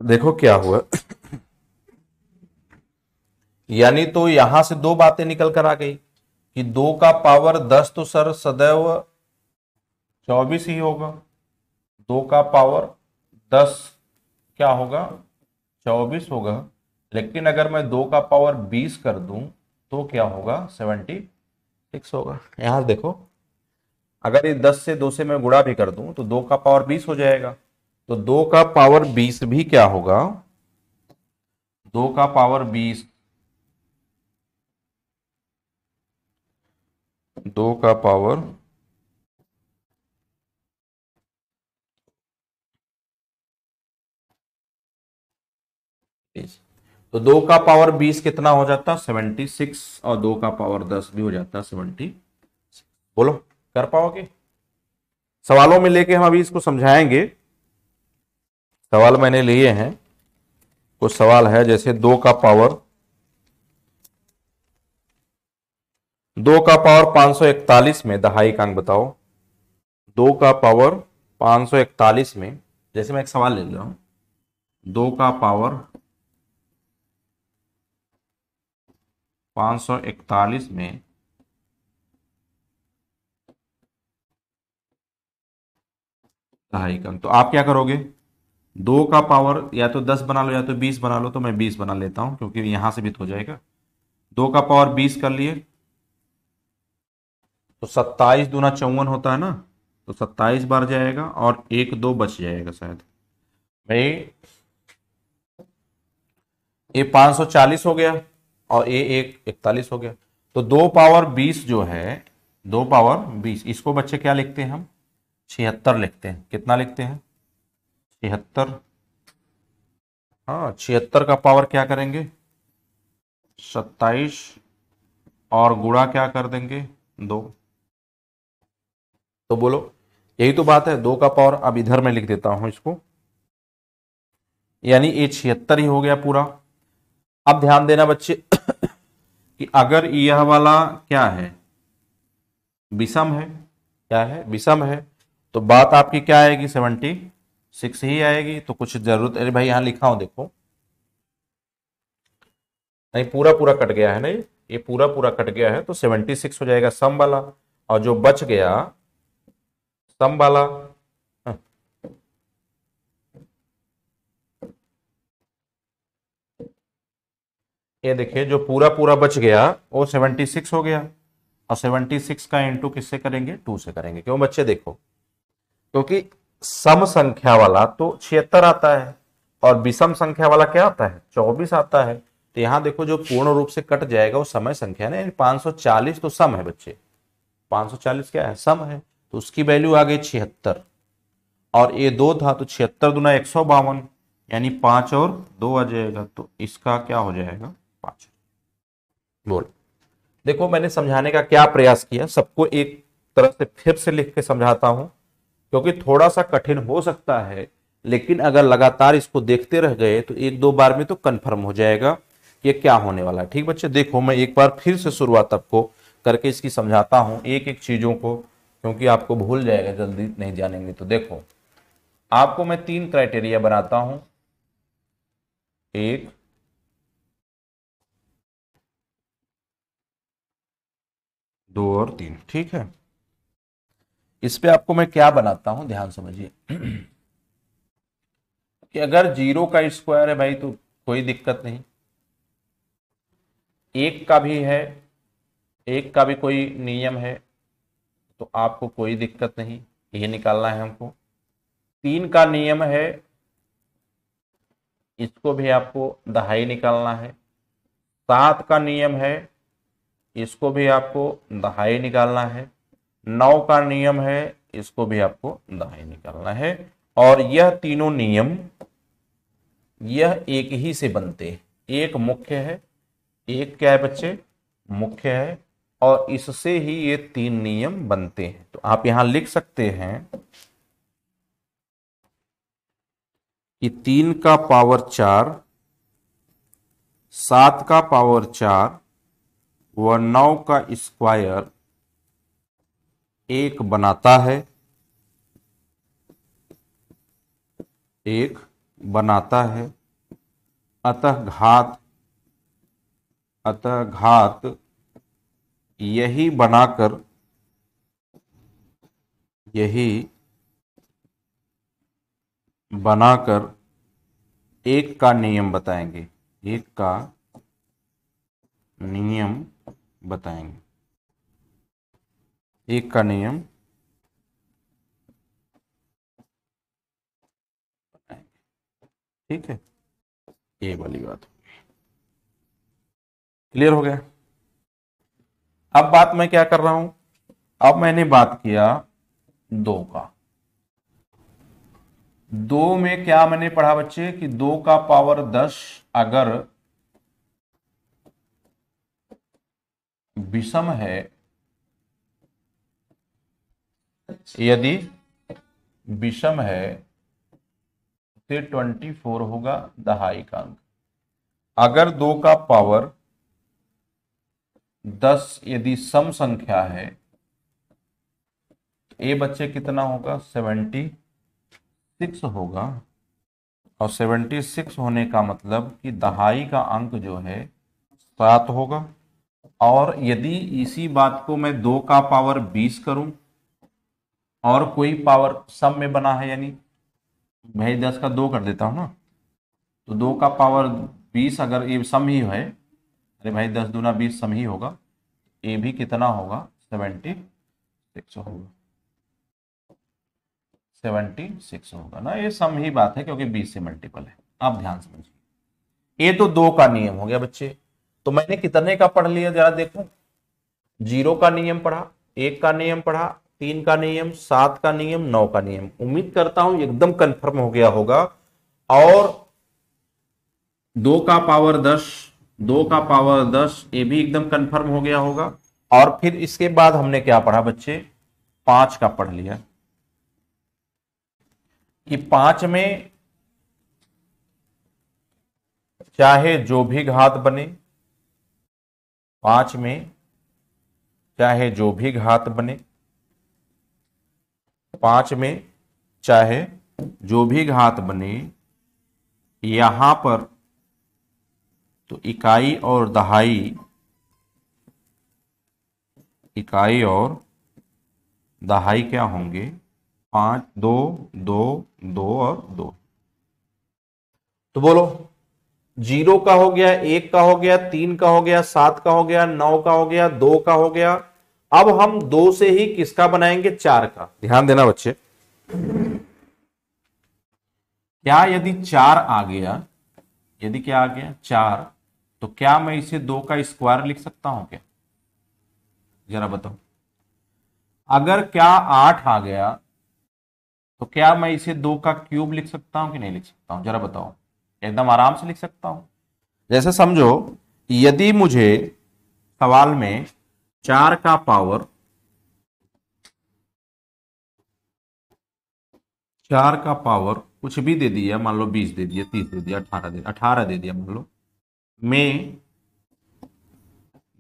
देखो क्या हुआ यानी तो यहां से दो बातें निकल कर आ गई कि दो का पावर दस तो सर सदैव चौबीस ही होगा दो का पावर दस क्या होगा चौबीस होगा लेकिन अगर मैं दो का पावर बीस कर दूं तो क्या होगा सेवेंटी सिक्स होगा यहां देखो अगर ये दस से दो से मैं गुड़ा भी कर दूं तो दो का पावर बीस हो जाएगा तो दो का पावर बीस भी क्या होगा दो का पावर बीस दो का पावर तो दो का पावर बीस कितना हो जाता सेवेंटी सिक्स और दो का पावर दस भी हो जाता सेवेंटी बोलो कर पाओगे सवालों में लेके हम अभी इसको समझाएंगे सवाल मैंने लिए हैं कुछ सवाल है जैसे दो का पावर दो का पावर 541 में दहाई कांग बताओ दो का पावर 541 में जैसे मैं एक सवाल ले रहा हूं दो का पावर 541 में सहायकम तो आप क्या करोगे दो का पावर या तो 10 बना लो या तो 20 बना लो तो मैं 20 बना लेता हूं क्योंकि यहां से भी तो हो जाएगा दो का पावर 20 कर लिए तो 27 दूना चौवन होता है ना तो 27 बार जाएगा और एक दो बच जाएगा शायद भाई ये 540 हो गया और ए एक इकतालीस हो गया तो दो पावर बीस जो है दो पावर बीस इसको बच्चे क्या लिखते हैं हम छिहत्तर लिखते हैं कितना लिखते हैं छिहत्तर हाँ छिहत्तर का पावर क्या करेंगे सत्ताईस और गुड़ा क्या कर देंगे दो तो बोलो यही तो बात है दो का पावर अब इधर मैं लिख देता हूं इसको यानी ये छिहत्तर ही हो गया पूरा अब ध्यान देना बच्चे कि अगर यह वाला क्या है विषम है क्या है विषम है तो बात आपकी क्या आएगी सेवेंटी सिक्स ही आएगी तो कुछ जरूरत अरे भाई यहां लिखा हूं देखो नहीं पूरा पूरा कट गया है ना ये ये पूरा पूरा कट गया है तो सेवेंटी सिक्स हो जाएगा सम वाला और जो बच गया सम वाला ये देखिए जो पूरा पूरा बच गया वो सेवेंटी सिक्स हो गया और सेवनटी सिक्स का इंटू किससे करेंगे टू से करेंगे क्यों बच्चे देखो क्योंकि सम संख्या वाला तो छिहत्तर आता है और विषम संख्या वाला क्या आता है चौबीस आता है तो यहाँ देखो जो पूर्ण रूप से कट जाएगा वो समय संख्या ना पांच सौ चालीस तो सम है बच्चे पाँच सौ चालीस क्या है सम है तो उसकी वैल्यू आ गई छिहत्तर और ये दो था तो छिहत्तर दुना एक सौ बावन यानी पांच और दो आ जाएगा तो इसका क्या हो जाएगा बोल देखो मैंने समझाने का क्या प्रयास किया सबको एक तरह से फिर से लिख के समझाता हूं क्योंकि थोड़ा सा कठिन हो सकता है लेकिन अगर लगातार इसको देखते रह गए तो एक दो बार में तो कंफर्म हो जाएगा ये क्या होने वाला है ठीक बच्चे देखो मैं एक बार फिर से शुरुआत आपको करके इसकी समझाता हूँ एक एक चीज़ों को क्योंकि आपको भूल जाएगा जल्दी नहीं जानेंगे तो देखो आपको मैं तीन क्राइटेरिया बनाता हूं एक दो और तीन ठीक है इस पे आपको मैं क्या बनाता हूं ध्यान समझिए कि अगर जीरो का स्क्वायर है भाई तो कोई दिक्कत नहीं एक का भी है एक का भी कोई नियम है तो आपको कोई दिक्कत नहीं ये निकालना है हमको तीन का नियम है इसको भी आपको दहाई निकालना है सात का नियम है इसको भी आपको दहाई निकालना है नौ का नियम है इसको भी आपको दहाई निकालना है और यह तीनों नियम यह एक ही से बनते हैं एक मुख्य है एक क्या है बच्चे मुख्य है और इससे ही ये तीन नियम बनते हैं तो आप यहां लिख सकते हैं कि तीन का पावर चार सात का पावर चार नौ का स्क्वायर एक बनाता है एक बनाता है अतः घात अतः घात यही बनाकर यही बनाकर एक का नियम बताएंगे एक का नियम बताएंगे एक का नियम ठीक है ये वाली बात क्लियर हो गया अब बात मैं क्या कर रहा हूं अब मैंने बात किया दो का दो में क्या मैंने पढ़ा बच्चे कि दो का पावर दस अगर विषम है यदि विषम है ट्वेंटी तो फोर होगा दहाई का अंक अगर दो का पावर दस यदि सम संख्या है तो ए बच्चे कितना होगा सेवेंटी सिक्स होगा और सेवेंटी सिक्स होने का मतलब कि दहाई का अंक जो है सात होगा और यदि इसी बात को मैं दो का पावर बीस करूं और कोई पावर सम में बना है यानी भाई दस का दो कर देता हूं ना तो दो का पावर बीस अगर ये सम ही है अरे भाई दस दूना बीस सम ही होगा ए भी कितना होगा सेवेंटी सिक्स होगा सेवेंटी सिक्स होगा ना ये सम ही बात है क्योंकि बीस से मल्टीपल है आप ध्यान समझिए ये तो दो का नियम हो गया बच्चे तो मैंने कितने का पढ़ लिया जरा देखो जीरो का नियम पढ़ा एक का नियम पढ़ा तीन का नियम सात का नियम नौ का नियम उम्मीद करता हूं एकदम कंफर्म हो गया होगा और दो का पावर दस दो का पावर दस ये भी एकदम कंफर्म हो गया होगा और फिर इसके बाद हमने क्या पढ़ा बच्चे पांच का पढ़ लिया कि पांच में चाहे जो भी घात बने पांच में चाहे जो भी घात बने पांच में चाहे जो भी घात बने यहां पर तो इकाई और दहाई इकाई और दहाई क्या होंगे पांच दो दो दो और दो तो बोलो जीरो का हो गया एक का हो गया तीन का हो गया सात का हो गया नौ का हो गया दो का हो गया अब हम दो से ही किसका बनाएंगे चार का ध्यान देना बच्चे क्या यदि चार आ गया यदि क्या आ गया चार तो क्या मैं इसे दो का स्क्वायर लिख सकता हूं क्या जरा बताओ अगर क्या आठ आ गया तो क्या मैं इसे दो का क्यूब लिख सकता हूं कि नहीं लिख सकता हूं जरा बताओ एकदम आराम से लिख सकता हूं जैसे समझो यदि मुझे सवाल में चार का पावर चार का पावर कुछ भी दे दिया मान लो बीस दे दिया तीस दे दिया अठारह दे अठारह दे दिया मान लो में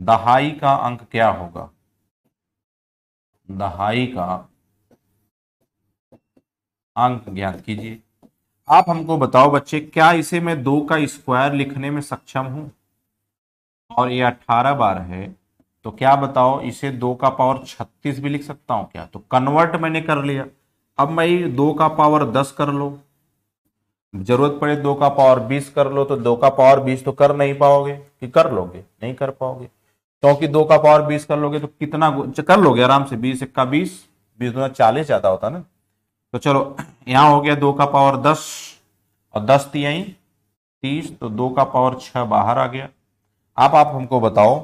दहाई का अंक क्या होगा दहाई का अंक ज्ञात कीजिए आप हमको बताओ बच्चे क्या इसे मैं दो का स्क्वायर लिखने में सक्षम हूं और ये अठारह बार है तो क्या बताओ इसे दो का पावर छत्तीस भी लिख सकता हूं क्या तो कन्वर्ट मैंने कर लिया अब मैं दो का पावर दस कर लो जरूरत पड़े दो का पावर बीस कर लो तो दो का पावर बीस तो कर नहीं पाओगे कि कर लोगे नहीं कर पाओगे क्योंकि तो दो का पावर बीस कर लोगे तो कितना कर लोगे आराम से बीस इक्का बीस बीस दोनों चालीस ज्यादा होता ना तो चलो यहाँ हो गया दो का पावर दस और दस दिया ही तीस तो दो का पावर छह बाहर आ गया आप आप हमको बताओ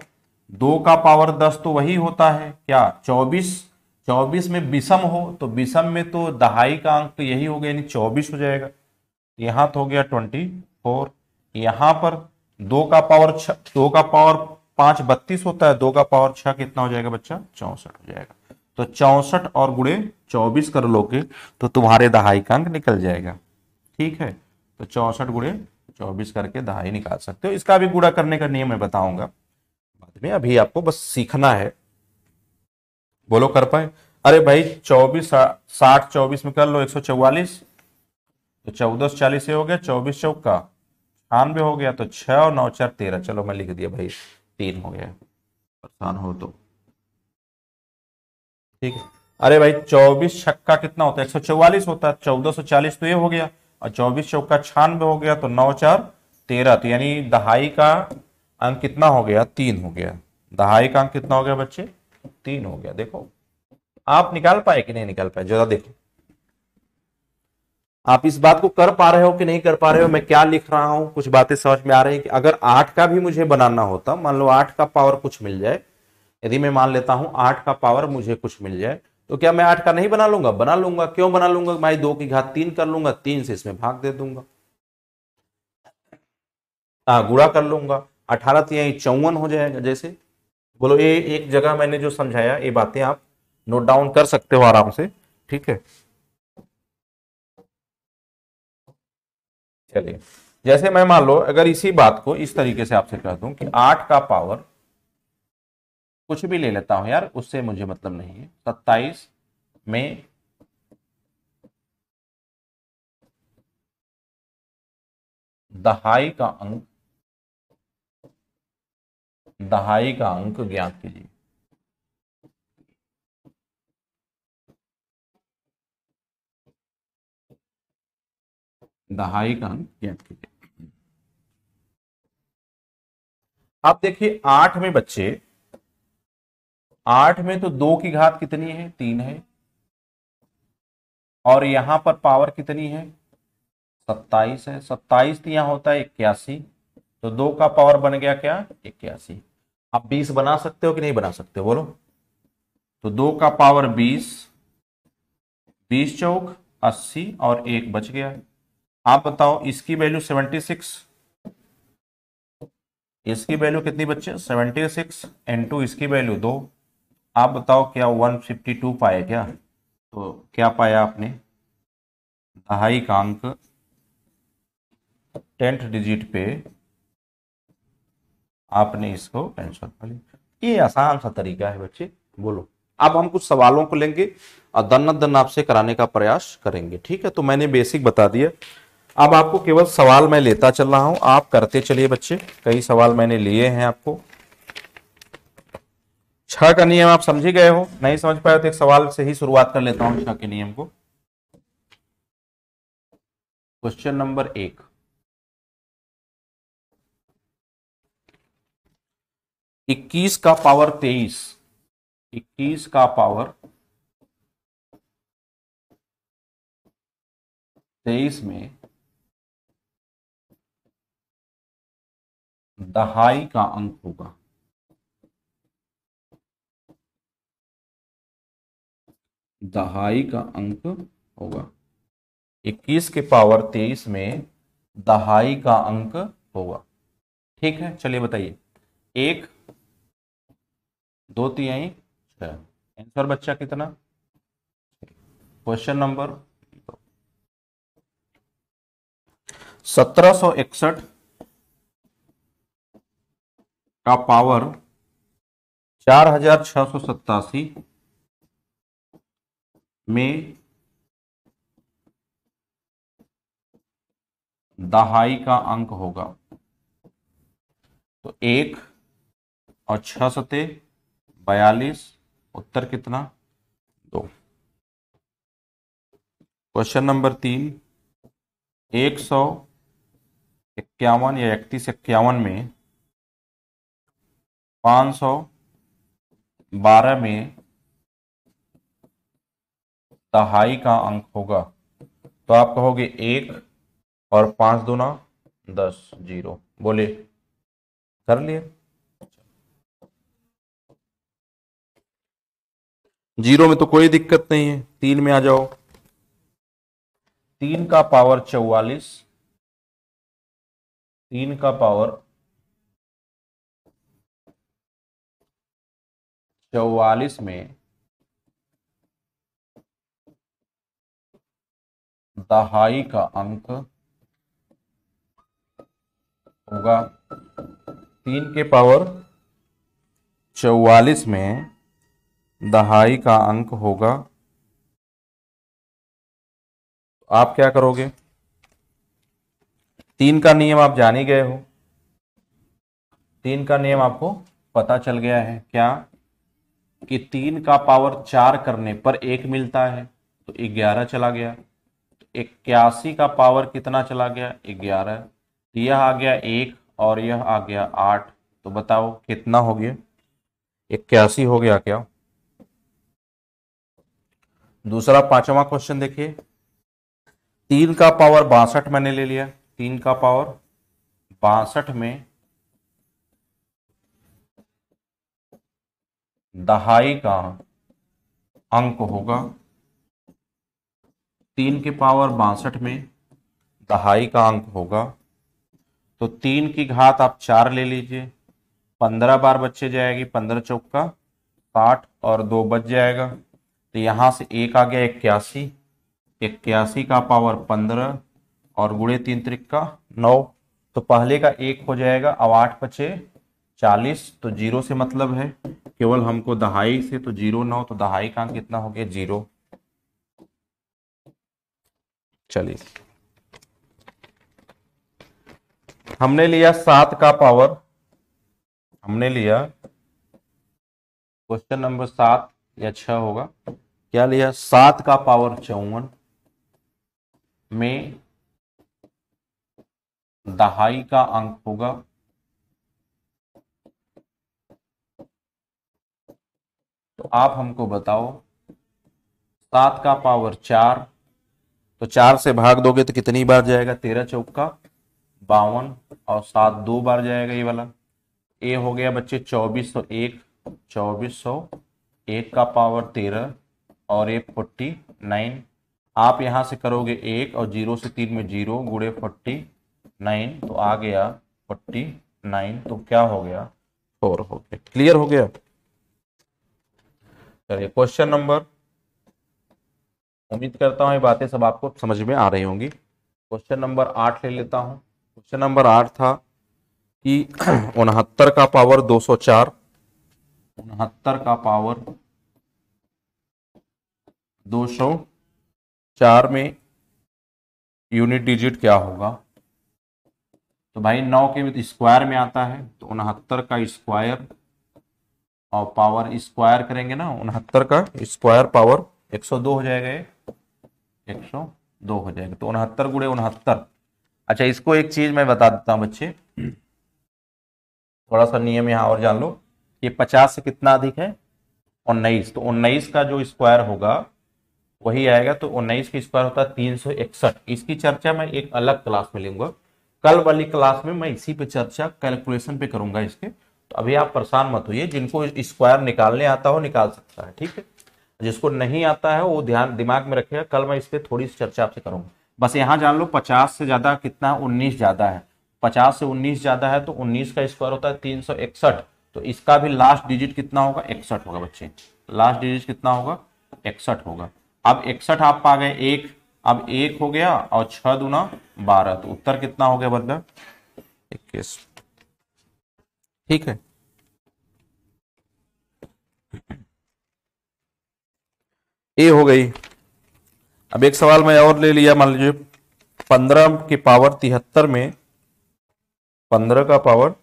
दो का पावर दस तो वही होता है क्या चौबीस चौबीस में विषम हो तो विषम में तो दहाई का अंक तो यही हो गया यानी चौबीस हो जाएगा यहाँ तो हो गया ट्वेंटी फोर यहाँ पर दो का पावर छ दो का पावर पाँच बत्तीस होता है दो का पावर छः कितना हो जाएगा बच्चा चौंसठ हो जाएगा तो चौसठ और गुड़े चौबीस कर लोगे तो तुम्हारे दहाई का अंक निकल जाएगा ठीक है तो चौसठ गुड़े चौबीस करके दहाई निकाल सकते हो इसका भी गुड़ा करने का नियम मैं बताऊंगा बाद में अभी आपको बस सीखना है बोलो कर पाए अरे भाई चौबीस साठ चौबीस में कर लो एक सौ चौवालीस तो चौदह चालीस हो गया चौबीस चौका छानवे हो गया तो छह और नौ चार तेरह चलो मैं लिख दिया भाई तीन हो गया परेशान हो तो ठीक है अरे भाई चौबीस छक्का कितना होता है एक होता है चौदह तो ये हो गया और चौबीस चौका छियानवे हो गया तो नौ चार तेरह तो यानी दहाई का अंक कितना हो गया तीन हो गया दहाई का अंक कितना हो गया बच्चे तीन हो गया देखो आप निकाल पाए कि नहीं निकाल पाए जरा देखो आप इस बात को कर पा रहे हो कि नहीं कर पा रहे हो मैं क्या लिख रहा हूं कुछ बातें समझ में आ रही है कि अगर आठ का भी मुझे बनाना होता मान लो आठ का पावर कुछ मिल जाए यदि मैं मान लेता हूं आठ का पावर मुझे कुछ मिल जाए तो क्या मैं आठ का नहीं बना लूंगा बना लूंगा क्यों बना लूंगा भाई दो की घात तीन कर लूंगा तीन से इसमें भाग दे दूंगा आ, गुड़ा कर लूंगा अठारह तिहाई तो चौवन हो जाएगा जैसे बोलो ये एक जगह मैंने जो समझाया ये बातें आप नोट डाउन कर सकते हो आराम से ठीक है चलिए जैसे मैं मान लो अगर इसी बात को इस तरीके से आपसे कह दूं कि आठ का पावर कुछ भी ले लेता हूं यार उससे मुझे मतलब नहीं है सत्ताईस में दहाई का अंक दहाई का अंक ज्ञात कीजिए दहाई का अंक ज्ञात कीजिए आप देखिए आठ में बच्चे आठ में तो दो की घात कितनी है तीन है और यहां पर पावर कितनी है सत्ताईस है सत्ताईस तो यहां होता है इक्यासी तो दो का पावर बन गया क्या इक्यासी आप बीस बना सकते हो कि नहीं बना सकते बोलो तो दो का पावर बीस बीस चौक अस्सी और एक बच गया आप बताओ इसकी वैल्यू सेवेंटी सिक्स इसकी वैल्यू कितनी बच्चे सेवेंटी सिक्स इंटू इसकी वैल्यू दो आप बताओ क्या 152 पाए क्या तो क्या पाया आपने दहाई का अंक टेंथ डिजिट पे आपने इसको आंसर कर लिया ये आसान सा तरीका है बच्चे बोलो अब हम कुछ सवालों को लेंगे और दन्ना दन आपसे कराने का प्रयास करेंगे ठीक है तो मैंने बेसिक बता दिया अब आपको केवल सवाल मैं लेता चल रहा हूं आप करते चलिए बच्चे कई सवाल मैंने लिए हैं आपको छह का नियम आप समझ ही गए हो नहीं समझ पाए तो एक सवाल से ही शुरुआत कर लेता हूं छह के नियम को क्वेश्चन नंबर एक इक्कीस का पावर तेईस इक्कीस का पावर तेईस में दहाई का अंक होगा दहाई का अंक होगा इक्कीस के पावर तेईस में दहाई का अंक होगा ठीक है चलिए बताइए एक दो तिहाई आंसर बच्चा कितना क्वेश्चन नंबर सत्रह सौ इकसठ का पावर चार हजार छह सौ सत्तासी में दहाई का अंक होगा तो एक और छह सते बयालीस उत्तर कितना दो क्वेश्चन नंबर तीन एक सौ इक्यावन या इकतीस इक्यावन में पांच सौ बारह में तहाई का अंक होगा तो आप कहोगे एक और पांच दुना दस जीरो बोले कर लिए जीरो में तो कोई दिक्कत नहीं है तीन में आ जाओ तीन का पावर चौवालीस तीन का पावर चौवालीस में दहाई का अंक होगा तीन के पावर चौवालीस में दहाई का अंक होगा आप क्या करोगे तीन का नियम आप जान ही गए हो तीन का नियम आपको पता चल गया है क्या कि तीन का पावर चार करने पर एक मिलता है तो ग्यारह चला गया इक्यासी का पावर कितना चला गया ग्यारह यह आ गया एक और यह आ गया आठ तो बताओ कितना हो गया इक्यासी हो गया क्या दूसरा पांचवा क्वेश्चन देखिए तीन का पावर बासठ मैंने ले लिया तीन का पावर बासठ में दहाई का अंक होगा तीन के पावर बासठ में दहाई का अंक होगा तो तीन की घात आप चार ले लीजिए पंद्रह बार बच्चे जाएगी पंद्रह चौक का साठ और दो बच जाएगा तो यहाँ से एक आ गया इक्यासी इक्यासी का पावर पंद्रह और गुड़े तीन त्रिक का नौ तो पहले का एक हो जाएगा अब आठ बचे चालीस तो जीरो से मतलब है केवल हमको दहाई से तो जीरो नौ तो दहाई का अंक कितना हो गया जीरो चलिए हमने लिया सात का पावर हमने लिया क्वेश्चन नंबर सात या छह होगा क्या लिया सात का पावर चौवन में दहाई का अंक होगा तो आप हमको बताओ सात का पावर चार तो चार से भाग दोगे तो कितनी बार जाएगा तेरह चौक का बावन और सात दो बार जाएगा ये वाला ए हो गया बच्चे चौबीस सौ एक चौबीस सौ एक का पावर तेरह और ए फोर्टी नाइन आप यहाँ से करोगे एक और जीरो से तीन में जीरो गुड़े फोर्टी नाइन तो आ गया फोर्टी नाइन तो क्या हो गया फोर हो गया क्लियर हो गया चलिए क्वेश्चन नंबर उम्मीद करता हूँ ये बातें सब आपको समझ में आ रही होंगी क्वेश्चन नंबर आठ ले लेता हूँ क्वेश्चन नंबर आठ था कि उनहत्तर का पावर 204 उनहत्तर का पावर 204 में यूनिट डिजिट क्या होगा तो भाई नौ के स्क्वायर तो में आता है तो उनहत्तर का स्क्वायर और पावर स्क्वायर करेंगे ना उनहत्तर का स्क्वायर पावर 102 हो जाएगा एक सौ दो हो जाएगा तो उनहत्तर गुड़े उनहत्तर अच्छा इसको एक चीज़ मैं बता देता हूँ बच्चे थोड़ा सा नियम यहाँ और जान लो ये पचास से कितना अधिक है उन्नीस तो उन्नीस का जो स्क्वायर होगा वही आएगा तो उन्नीस का स्क्वायर होता है तीन सौ इकसठ इसकी चर्चा मैं एक अलग क्लास में लूंगा कल वाली क्लास में मैं इसी पे चर्चा कैलकुलेशन पे करूंगा इसके तो अभी आप परेशान मत होइए जिनको स्क्वायर निकालने आता हो निकाल सकता है ठीक है जिसको नहीं आता है वो ध्यान दिमाग में रखेगा कल मैं इस पर थोड़ी सी चर्चा आपसे करूंगा बस यहाँ जान लो पचास से ज़्यादा कितना उन्नीस ज़्यादा है पचास से उन्नीस ज़्यादा है तो उन्नीस का स्क्वायर होता है तीन सौ इकसठ तो इसका भी लास्ट डिजिट कितना होगा इकसठ होगा बच्चे लास्ट डिजिट कितना होगा इकसठ होगा अब इकसठ आप पा गए एक अब एक हो गया और छह दुना बारह तो उत्तर कितना हो गया मतलब इक्कीस ठीक है ए हो गई अब एक सवाल मैं और ले लिया मान लीजिए पंद्रह की पावर तिहत्तर में पंद्रह का पावर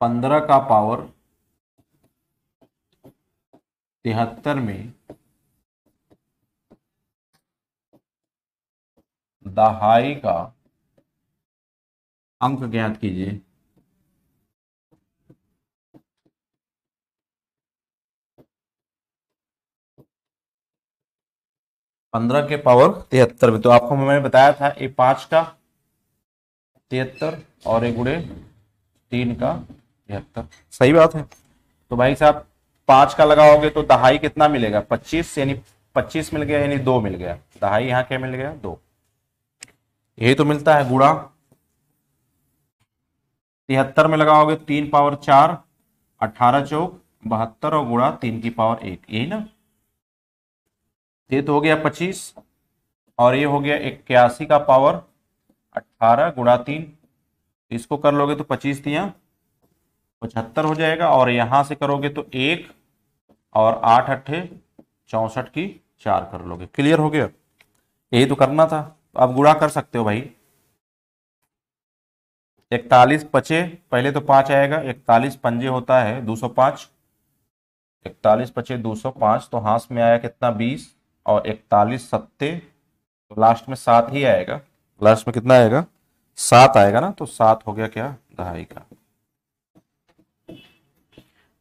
पंद्रह का पावर तिहत्तर में दहाई का अंक ज्ञात कीजिए पंद्रह के पावर तिहत्तर में तो आपको मैंने बताया था ये पांच का तिहत्तर और एक गुड़े तीन का तिहत्तर सही बात है तो भाई साहब पांच का लगाओगे तो दहाई कितना मिलेगा पच्चीस यानी पच्चीस मिल गया यानी दो मिल गया दहाई यहाँ क्या मिल गया दो यही तो मिलता है गुड़ा तिहत्तर में लगाओगे तीन पावर चार अठारह चौक बहत्तर और गुड़ा तीन की पावर एक यही ना ये तो हो गया पच्चीस और ये हो गया इक्यासी का पावर अट्ठारह गुणा तीन इसको कर लोगे तो पच्चीस दिया पचहत्तर हो जाएगा और यहाँ से करोगे तो एक और आठ अट्ठे चौंसठ की चार कर लोगे क्लियर हो गया यही तो करना था तो आप गुणा कर सकते हो भाई इकतालीस पचे पहले तो पाँच आएगा इकतालीस पंजे होता है दो सौ पाँच इकतालीस पचे दो सौ पाँच तो हाथ में आया कितना बीस और इकतालीस सत्ते तो लास्ट में सात ही आएगा लास्ट में कितना आएगा सात आएगा ना तो सात हो गया क्या दहाई का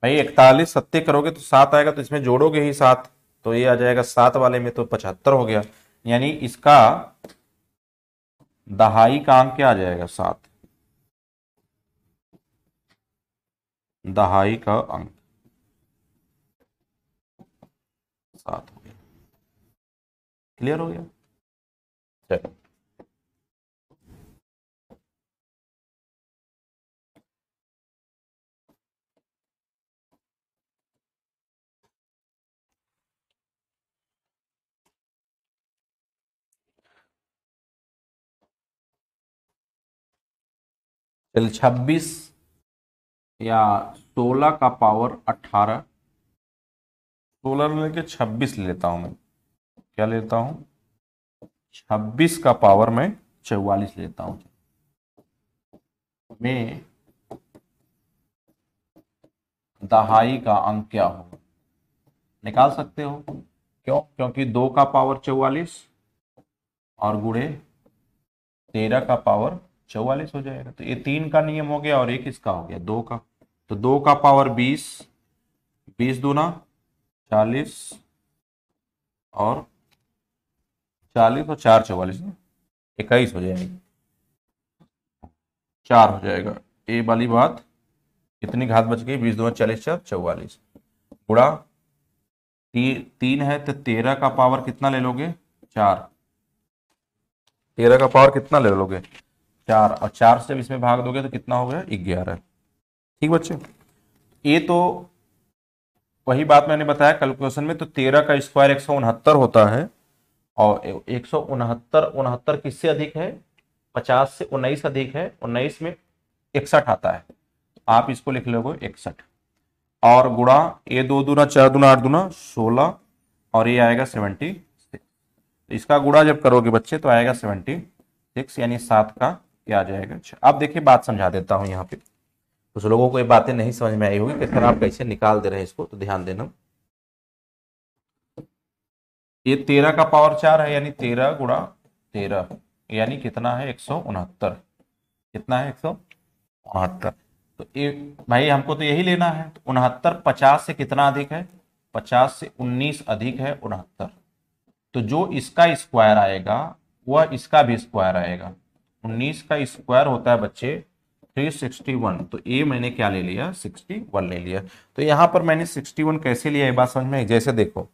भाई इकतालीस सत्ते करोगे तो सात आएगा तो इसमें जोड़ोगे ही सात तो ये आ जाएगा सात वाले में तो पचहत्तर हो गया यानी इसका दहाई का अंक क्या आ जाएगा सात दहाई का अंक सात क्लियर हो गया चलो चलिए छब्बीस या सोलह का पावर अट्ठारह सोलह लेके छब्बीस लेता हूं मैं क्या लेता हूं छब्बीस का पावर में चौवालीस लेता हूं में दहाई का अंक क्या हो निकाल सकते हो क्यों क्योंकि दो का पावर चौवालीस और गुड़े तेरह का पावर चौवालीस हो जाएगा तो ये तीन का नियम हो गया और एक इसका हो गया दो का तो दो का पावर बीस बीस दूना चालीस और चालीस और चार चौवालीस इक्कीस हो जाएगी चार हो जाएगा ए वाली बात कितनी घात बच गई बीस दो चालीस चार चौवालीस बुरा ती, तीन है तो तेरह का पावर कितना ले लोगे चार तेरह का पावर कितना ले लोगे चार और चार से जब इसमें भाग दोगे तो कितना हो गया ग्यारह ठीक बच्चे ये तो वही बात मैंने बताया कैलकुलेशन में तो तेरह का स्क्वायर एक सौ उनहत्तर होता है और एक सौ उनहत्तर उनहत्तर किससे अधिक है पचास से उन्नीस अधिक है उन्नीस में इकसठ आता है आप इसको लिख लोगे इकसठ और गुड़ा ये दो दूना चार दूना आठ दूना सोलह और ये आएगा सेवेंटी तो इसका गुड़ा जब करोगे बच्चे तो आएगा सेवेंटी सिक्स यानी सात का ये आ जाएगा अब देखिए बात समझा देता हूँ यहाँ पे कुछ लोगों को ये बातें नहीं समझ में आई होगी कि सर आप कैसे निकाल दे रहे हैं इसको तो ध्यान देना ये तेरह का पावर चार है यानी तेरह गुणा तेरह यानी कितना है एक सौ उनहत्तर कितना है एक सौ उनहत्तर तो ए, भाई हमको तो यही लेना है तो उनहत्तर पचास से कितना अधिक है पचास से उन्नीस अधिक है उनहत्तर तो जो इसका स्क्वायर आएगा वह इसका भी स्क्वायर आएगा उन्नीस का स्क्वायर होता है बच्चे 361 तो ए मैंने क्या ले लिया 61 ले लिया तो यहाँ पर मैंने 61 कैसे लिया ये बात समझ में जैसे देखो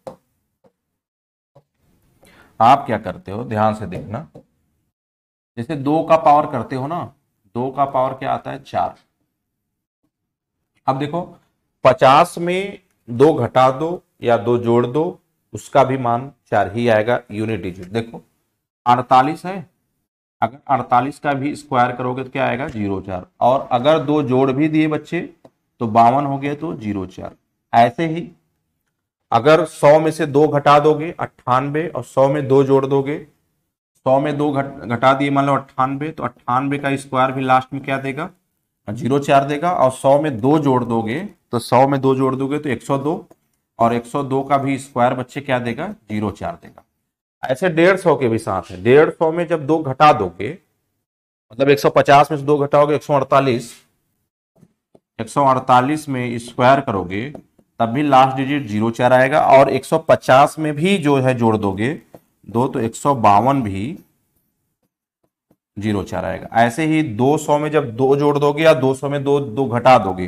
आप क्या करते हो ध्यान से देखना जैसे दो का पावर करते हो ना दो का पावर क्या आता है चार अब देखो पचास में दो घटा दो या दो जोड़ दो उसका भी मान चार ही आएगा यूनिट डिजिट देखो अड़तालीस है अगर अड़तालीस का भी स्क्वायर करोगे तो क्या आएगा जीरो चार और अगर दो जोड़ भी दिए बच्चे तो बावन हो गए तो जीरो चार ऐसे ही अगर 100 में से दो घटा दोगे अट्ठानबे और 100 में दो जोड़ दोगे 100 में दो घट घटा दिए मान लो अट्ठानबे तो अट्ठानबे का स्क्वायर भी लास्ट में क्या देगा जीरो चार देगा और 100 में दो जोड़ दोगे तो 100 में दो जोड़ दोगे तो 102 और 102 का भी स्क्वायर बच्चे क्या देगा जीरो चार देगा ऐसे डेढ़ सौ के भी साथ है डेढ़ सौ में जब दो घटा दोगे मतलब 150 में से दो घटाओगे 148 148 में स्क्वायर करोगे तब भी लास्ट डिजिट जीरो चार आएगा और 150 में भी जो है जोड़ दोगे दो तो एक भी जीरो चार आएगा ऐसे ही 200 में जब दो जोड़ दोगे या 200 में दो दो घटा दोगे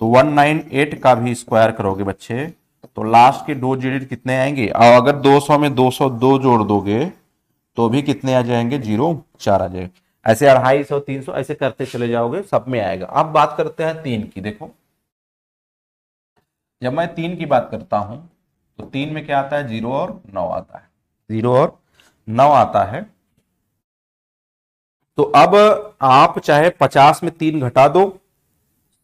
तो 198 का भी स्क्वायर करोगे बच्चे तो लास्ट के दो डिजिट कितने आएंगे और अगर 200 में 202 जोड़ दोगे तो भी कितने आ जाएंगे जीरो चार आ जाएंगे ऐसे अढ़ाई सौ तीन सौ ऐसे करते चले जाओगे सब में आएगा अब बात करते हैं तीन की देखो जब मैं तीन की बात करता हूं तो तीन में क्या आता है जीरो और नौ आता है जीरो और नौ आता है तो अब आप चाहे पचास में तीन घटा दो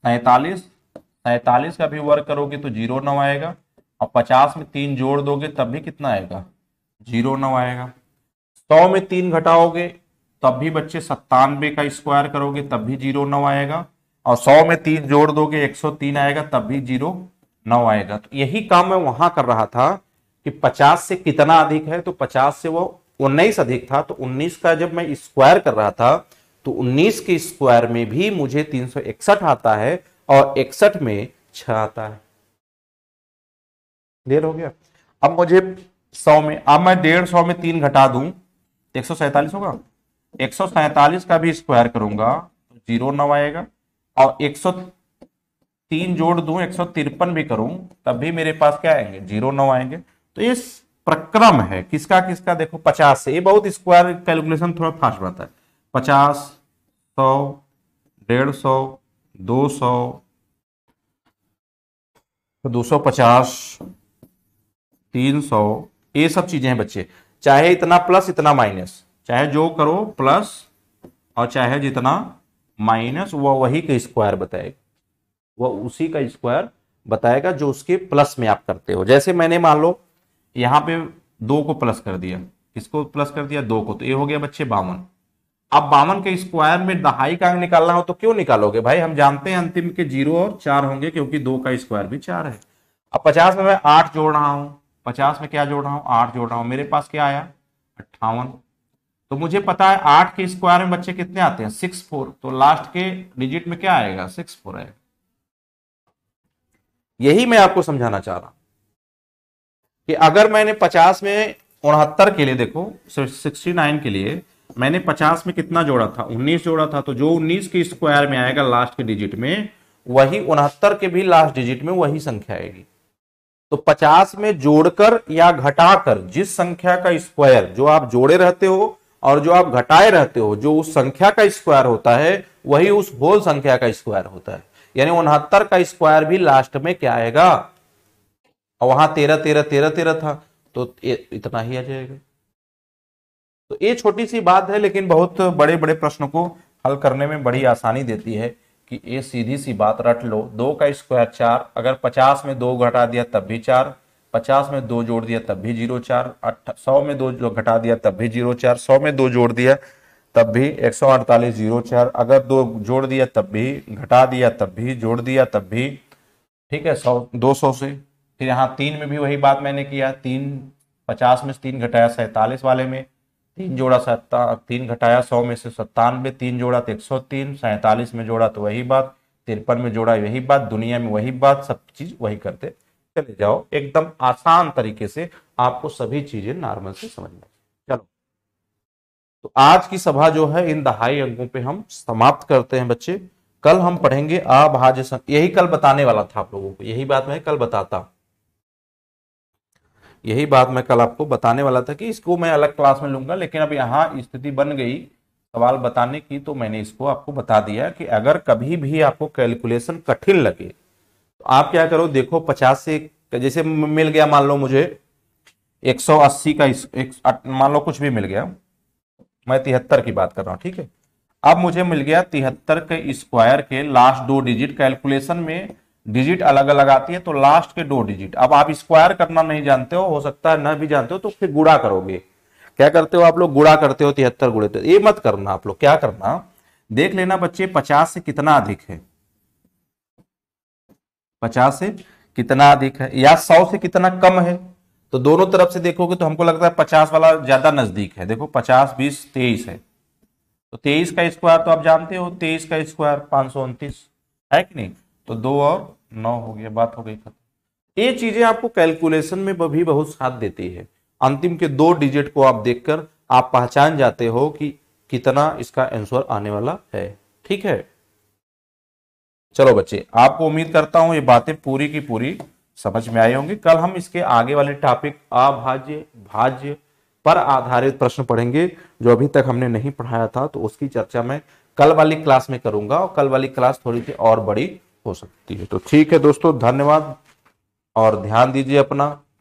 सैतालीस सैतालीस का भी वर्क करोगे तो जीरो नौ आएगा और पचास में तीन जोड़ दोगे तब भी कितना आएगा जीरो नौ आएगा सौ में तीन घटाओगे तब भी बच्चे सत्तानवे का स्क्वायर करोगे तब भी जीरो नौ आएगा और सौ में तीन जोड़ दोगे एक सौ तीन आएगा तब भी जीरो नौ आएगा तो यही काम मैं वहां कर रहा था कि पचास से कितना अधिक है तो पचास से वो उन्नीस अधिक था तो उन्नीस का जब मैं स्क्वायर कर रहा था तो उन्नीस के स्क्वायर में भी मुझे तीन सौ इकसठ आता है और इकसठ में छ आता है क्लियर हो गया अब मुझे सौ में अब मैं डेढ़ सौ में तीन घटा दू तो एक सौ सैतालीस होगा एक सौ सैतालीस का भी स्क्वायर करूंगा तो जीरो नौ आएगा और एक सौ तीन जोड़ दू एक सौ तिरपन भी करूं तब भी मेरे पास क्या आएंगे जीरो नौ आएंगे तो इस प्रक्रम है किसका किसका देखो पचास से ये बहुत स्क्वायर कैलकुलेशन थोड़ा फास्ट रहता है पचास सौ डेढ़ सौ दो सौ तो दो सौ पचास तीन सौ ये सब चीजें हैं बच्चे चाहे इतना प्लस इतना माइनस चाहे जो करो प्लस और चाहे जितना माइनस वह वही के स्क्वायर बताएगा वह उसी का स्क्वायर बताएगा जो उसके प्लस में आप करते हो जैसे मैंने मान लो यहाँ पे दो को प्लस कर दिया किसको प्लस कर दिया दो को तो ये हो गया बच्चे बावन अब बावन के स्क्वायर में दहाई का अंग निकालना हो तो क्यों निकालोगे भाई हम जानते हैं अंतिम के जीरो और चार होंगे क्योंकि दो का स्क्वायर भी चार है अब पचास में मैं आठ जोड़ रहा हूँ पचास में क्या जोड़ रहा हूँ आठ जोड़ रहा हूँ मेरे पास क्या आया अट्ठावन तो मुझे पता है आठ के स्क्वायर में बच्चे कितने आते हैं सिक्स फोर तो लास्ट के डिजिट में क्या आएगा सिक्स फोर आएगा यही मैं आपको समझाना चाह रहा कि अगर मैंने 50 में उनहत्तर के लिए देखो 69 के लिए मैंने 50 में कितना जोड़ा था 19 जोड़ा था तो जो 19 के स्क्वायर में आएगा लास्ट के डिजिट में वही उनहत्तर के भी लास्ट डिजिट में वही संख्या आएगी तो 50 में जोड़कर या घटाकर जिस संख्या का स्क्वायर जो आप जोड़े रहते हो और जो आप घटाए रहते हो जो उस संख्या का स्क्वायर होता है वही उस होल संख्या का स्क्वायर होता है यानी उनहत्तर का स्क्वायर भी लास्ट में क्या आएगा और वहां तेरह तेरह तेरह तेरह था तो इतना ही आ जाएगा तो ये छोटी सी बात है लेकिन बहुत बड़े बड़े प्रश्न को हल करने में बड़ी आसानी देती है कि ये सीधी सी बात रट लो दो का स्क्वायर चार अगर पचास में दो घटा दिया तब भी चार पचास में दो जोड़ दिया तब भी जीरो चार सौ में दो घटा दिया तब भी जीरो चार सौ में दो जोड़ दिया तब भी एक सौ अड़तालीस जीरो चार अगर दो जोड़ दिया तब भी घटा दिया तब भी जोड़ दिया तब भी ठीक है सौ दो सौ से फिर यहाँ तीन में भी वही बात मैंने किया तीन पचास में से तीन घटाया सैंतालीस वाले में तीन जोड़ा सत्ता तीन घटाया सौ में से सत्तानवे तीन जोड़ा तो एक सौ तीन सैंतालीस में जोड़ा तो वही बात तिरपन में जोड़ा यही बात दुनिया में वही बात सब चीज वही करते चले जाओ एकदम आसान तरीके से आपको सभी चीजें नॉर्मल से समझना तो आज की सभा जो है इन दहाई अंकों पे हम समाप्त करते हैं बच्चे कल हम पढ़ेंगे अभाज्य संख्या यही कल बताने वाला था आप लोगों को यही बात मैं कल बताता यही बात मैं कल आपको बताने वाला था कि इसको मैं अलग क्लास में लूंगा लेकिन अब यहाँ स्थिति बन गई सवाल बताने की तो मैंने इसको आपको बता दिया कि अगर कभी भी आपको कैलकुलेशन कठिन लगे तो आप क्या करो देखो पचास से जैसे मिल गया मान लो मुझे 180 का मान लो कुछ भी मिल गया मैं तिहत्तर की बात कर रहा हूँ ठीक है अब मुझे मिल गया तिहत्तर के स्क्वायर के लास्ट दो डिजिट कैलकुलेशन में डिजिट अलग अलग आती है तो लास्ट के दो डिजिट अब आप स्क्वायर करना नहीं जानते हो हो सकता है ना भी जानते हो तो फिर गुड़ा करोगे क्या करते हो आप लोग गुड़ा करते हो तिहत्तर गुड़े तो ये मत करना आप लोग क्या करना देख लेना बच्चे पचास से कितना अधिक है पचास से कितना अधिक है या सौ से कितना कम है तो दोनों तरफ से देखोगे तो हमको लगता है पचास वाला ज्यादा नजदीक है देखो पचास बीस तेईस है तो तेईस का स्क्वायर तो आप जानते हो तेईस का स्क्वायर पांच सौ उनतीस है कि नहीं तो दो और नौ हो गया बात हो गई खत्म ये चीजें आपको कैलकुलेशन में भी बहुत साथ देती है अंतिम के दो डिजिट को आप देखकर आप पहचान जाते हो कि कितना इसका आंसर आने वाला है ठीक है चलो बच्चे आपको उम्मीद करता हूं ये बातें पूरी की पूरी समझ में आए होंगे कल हम इसके आगे वाले टॉपिक अभाज्य भाज्य पर आधारित प्रश्न पढ़ेंगे जो अभी तक हमने नहीं पढ़ाया था तो उसकी चर्चा मैं कल वाली क्लास में करूंगा और कल वाली क्लास थोड़ी सी और बड़ी हो सकती है तो ठीक है दोस्तों धन्यवाद और ध्यान दीजिए अपना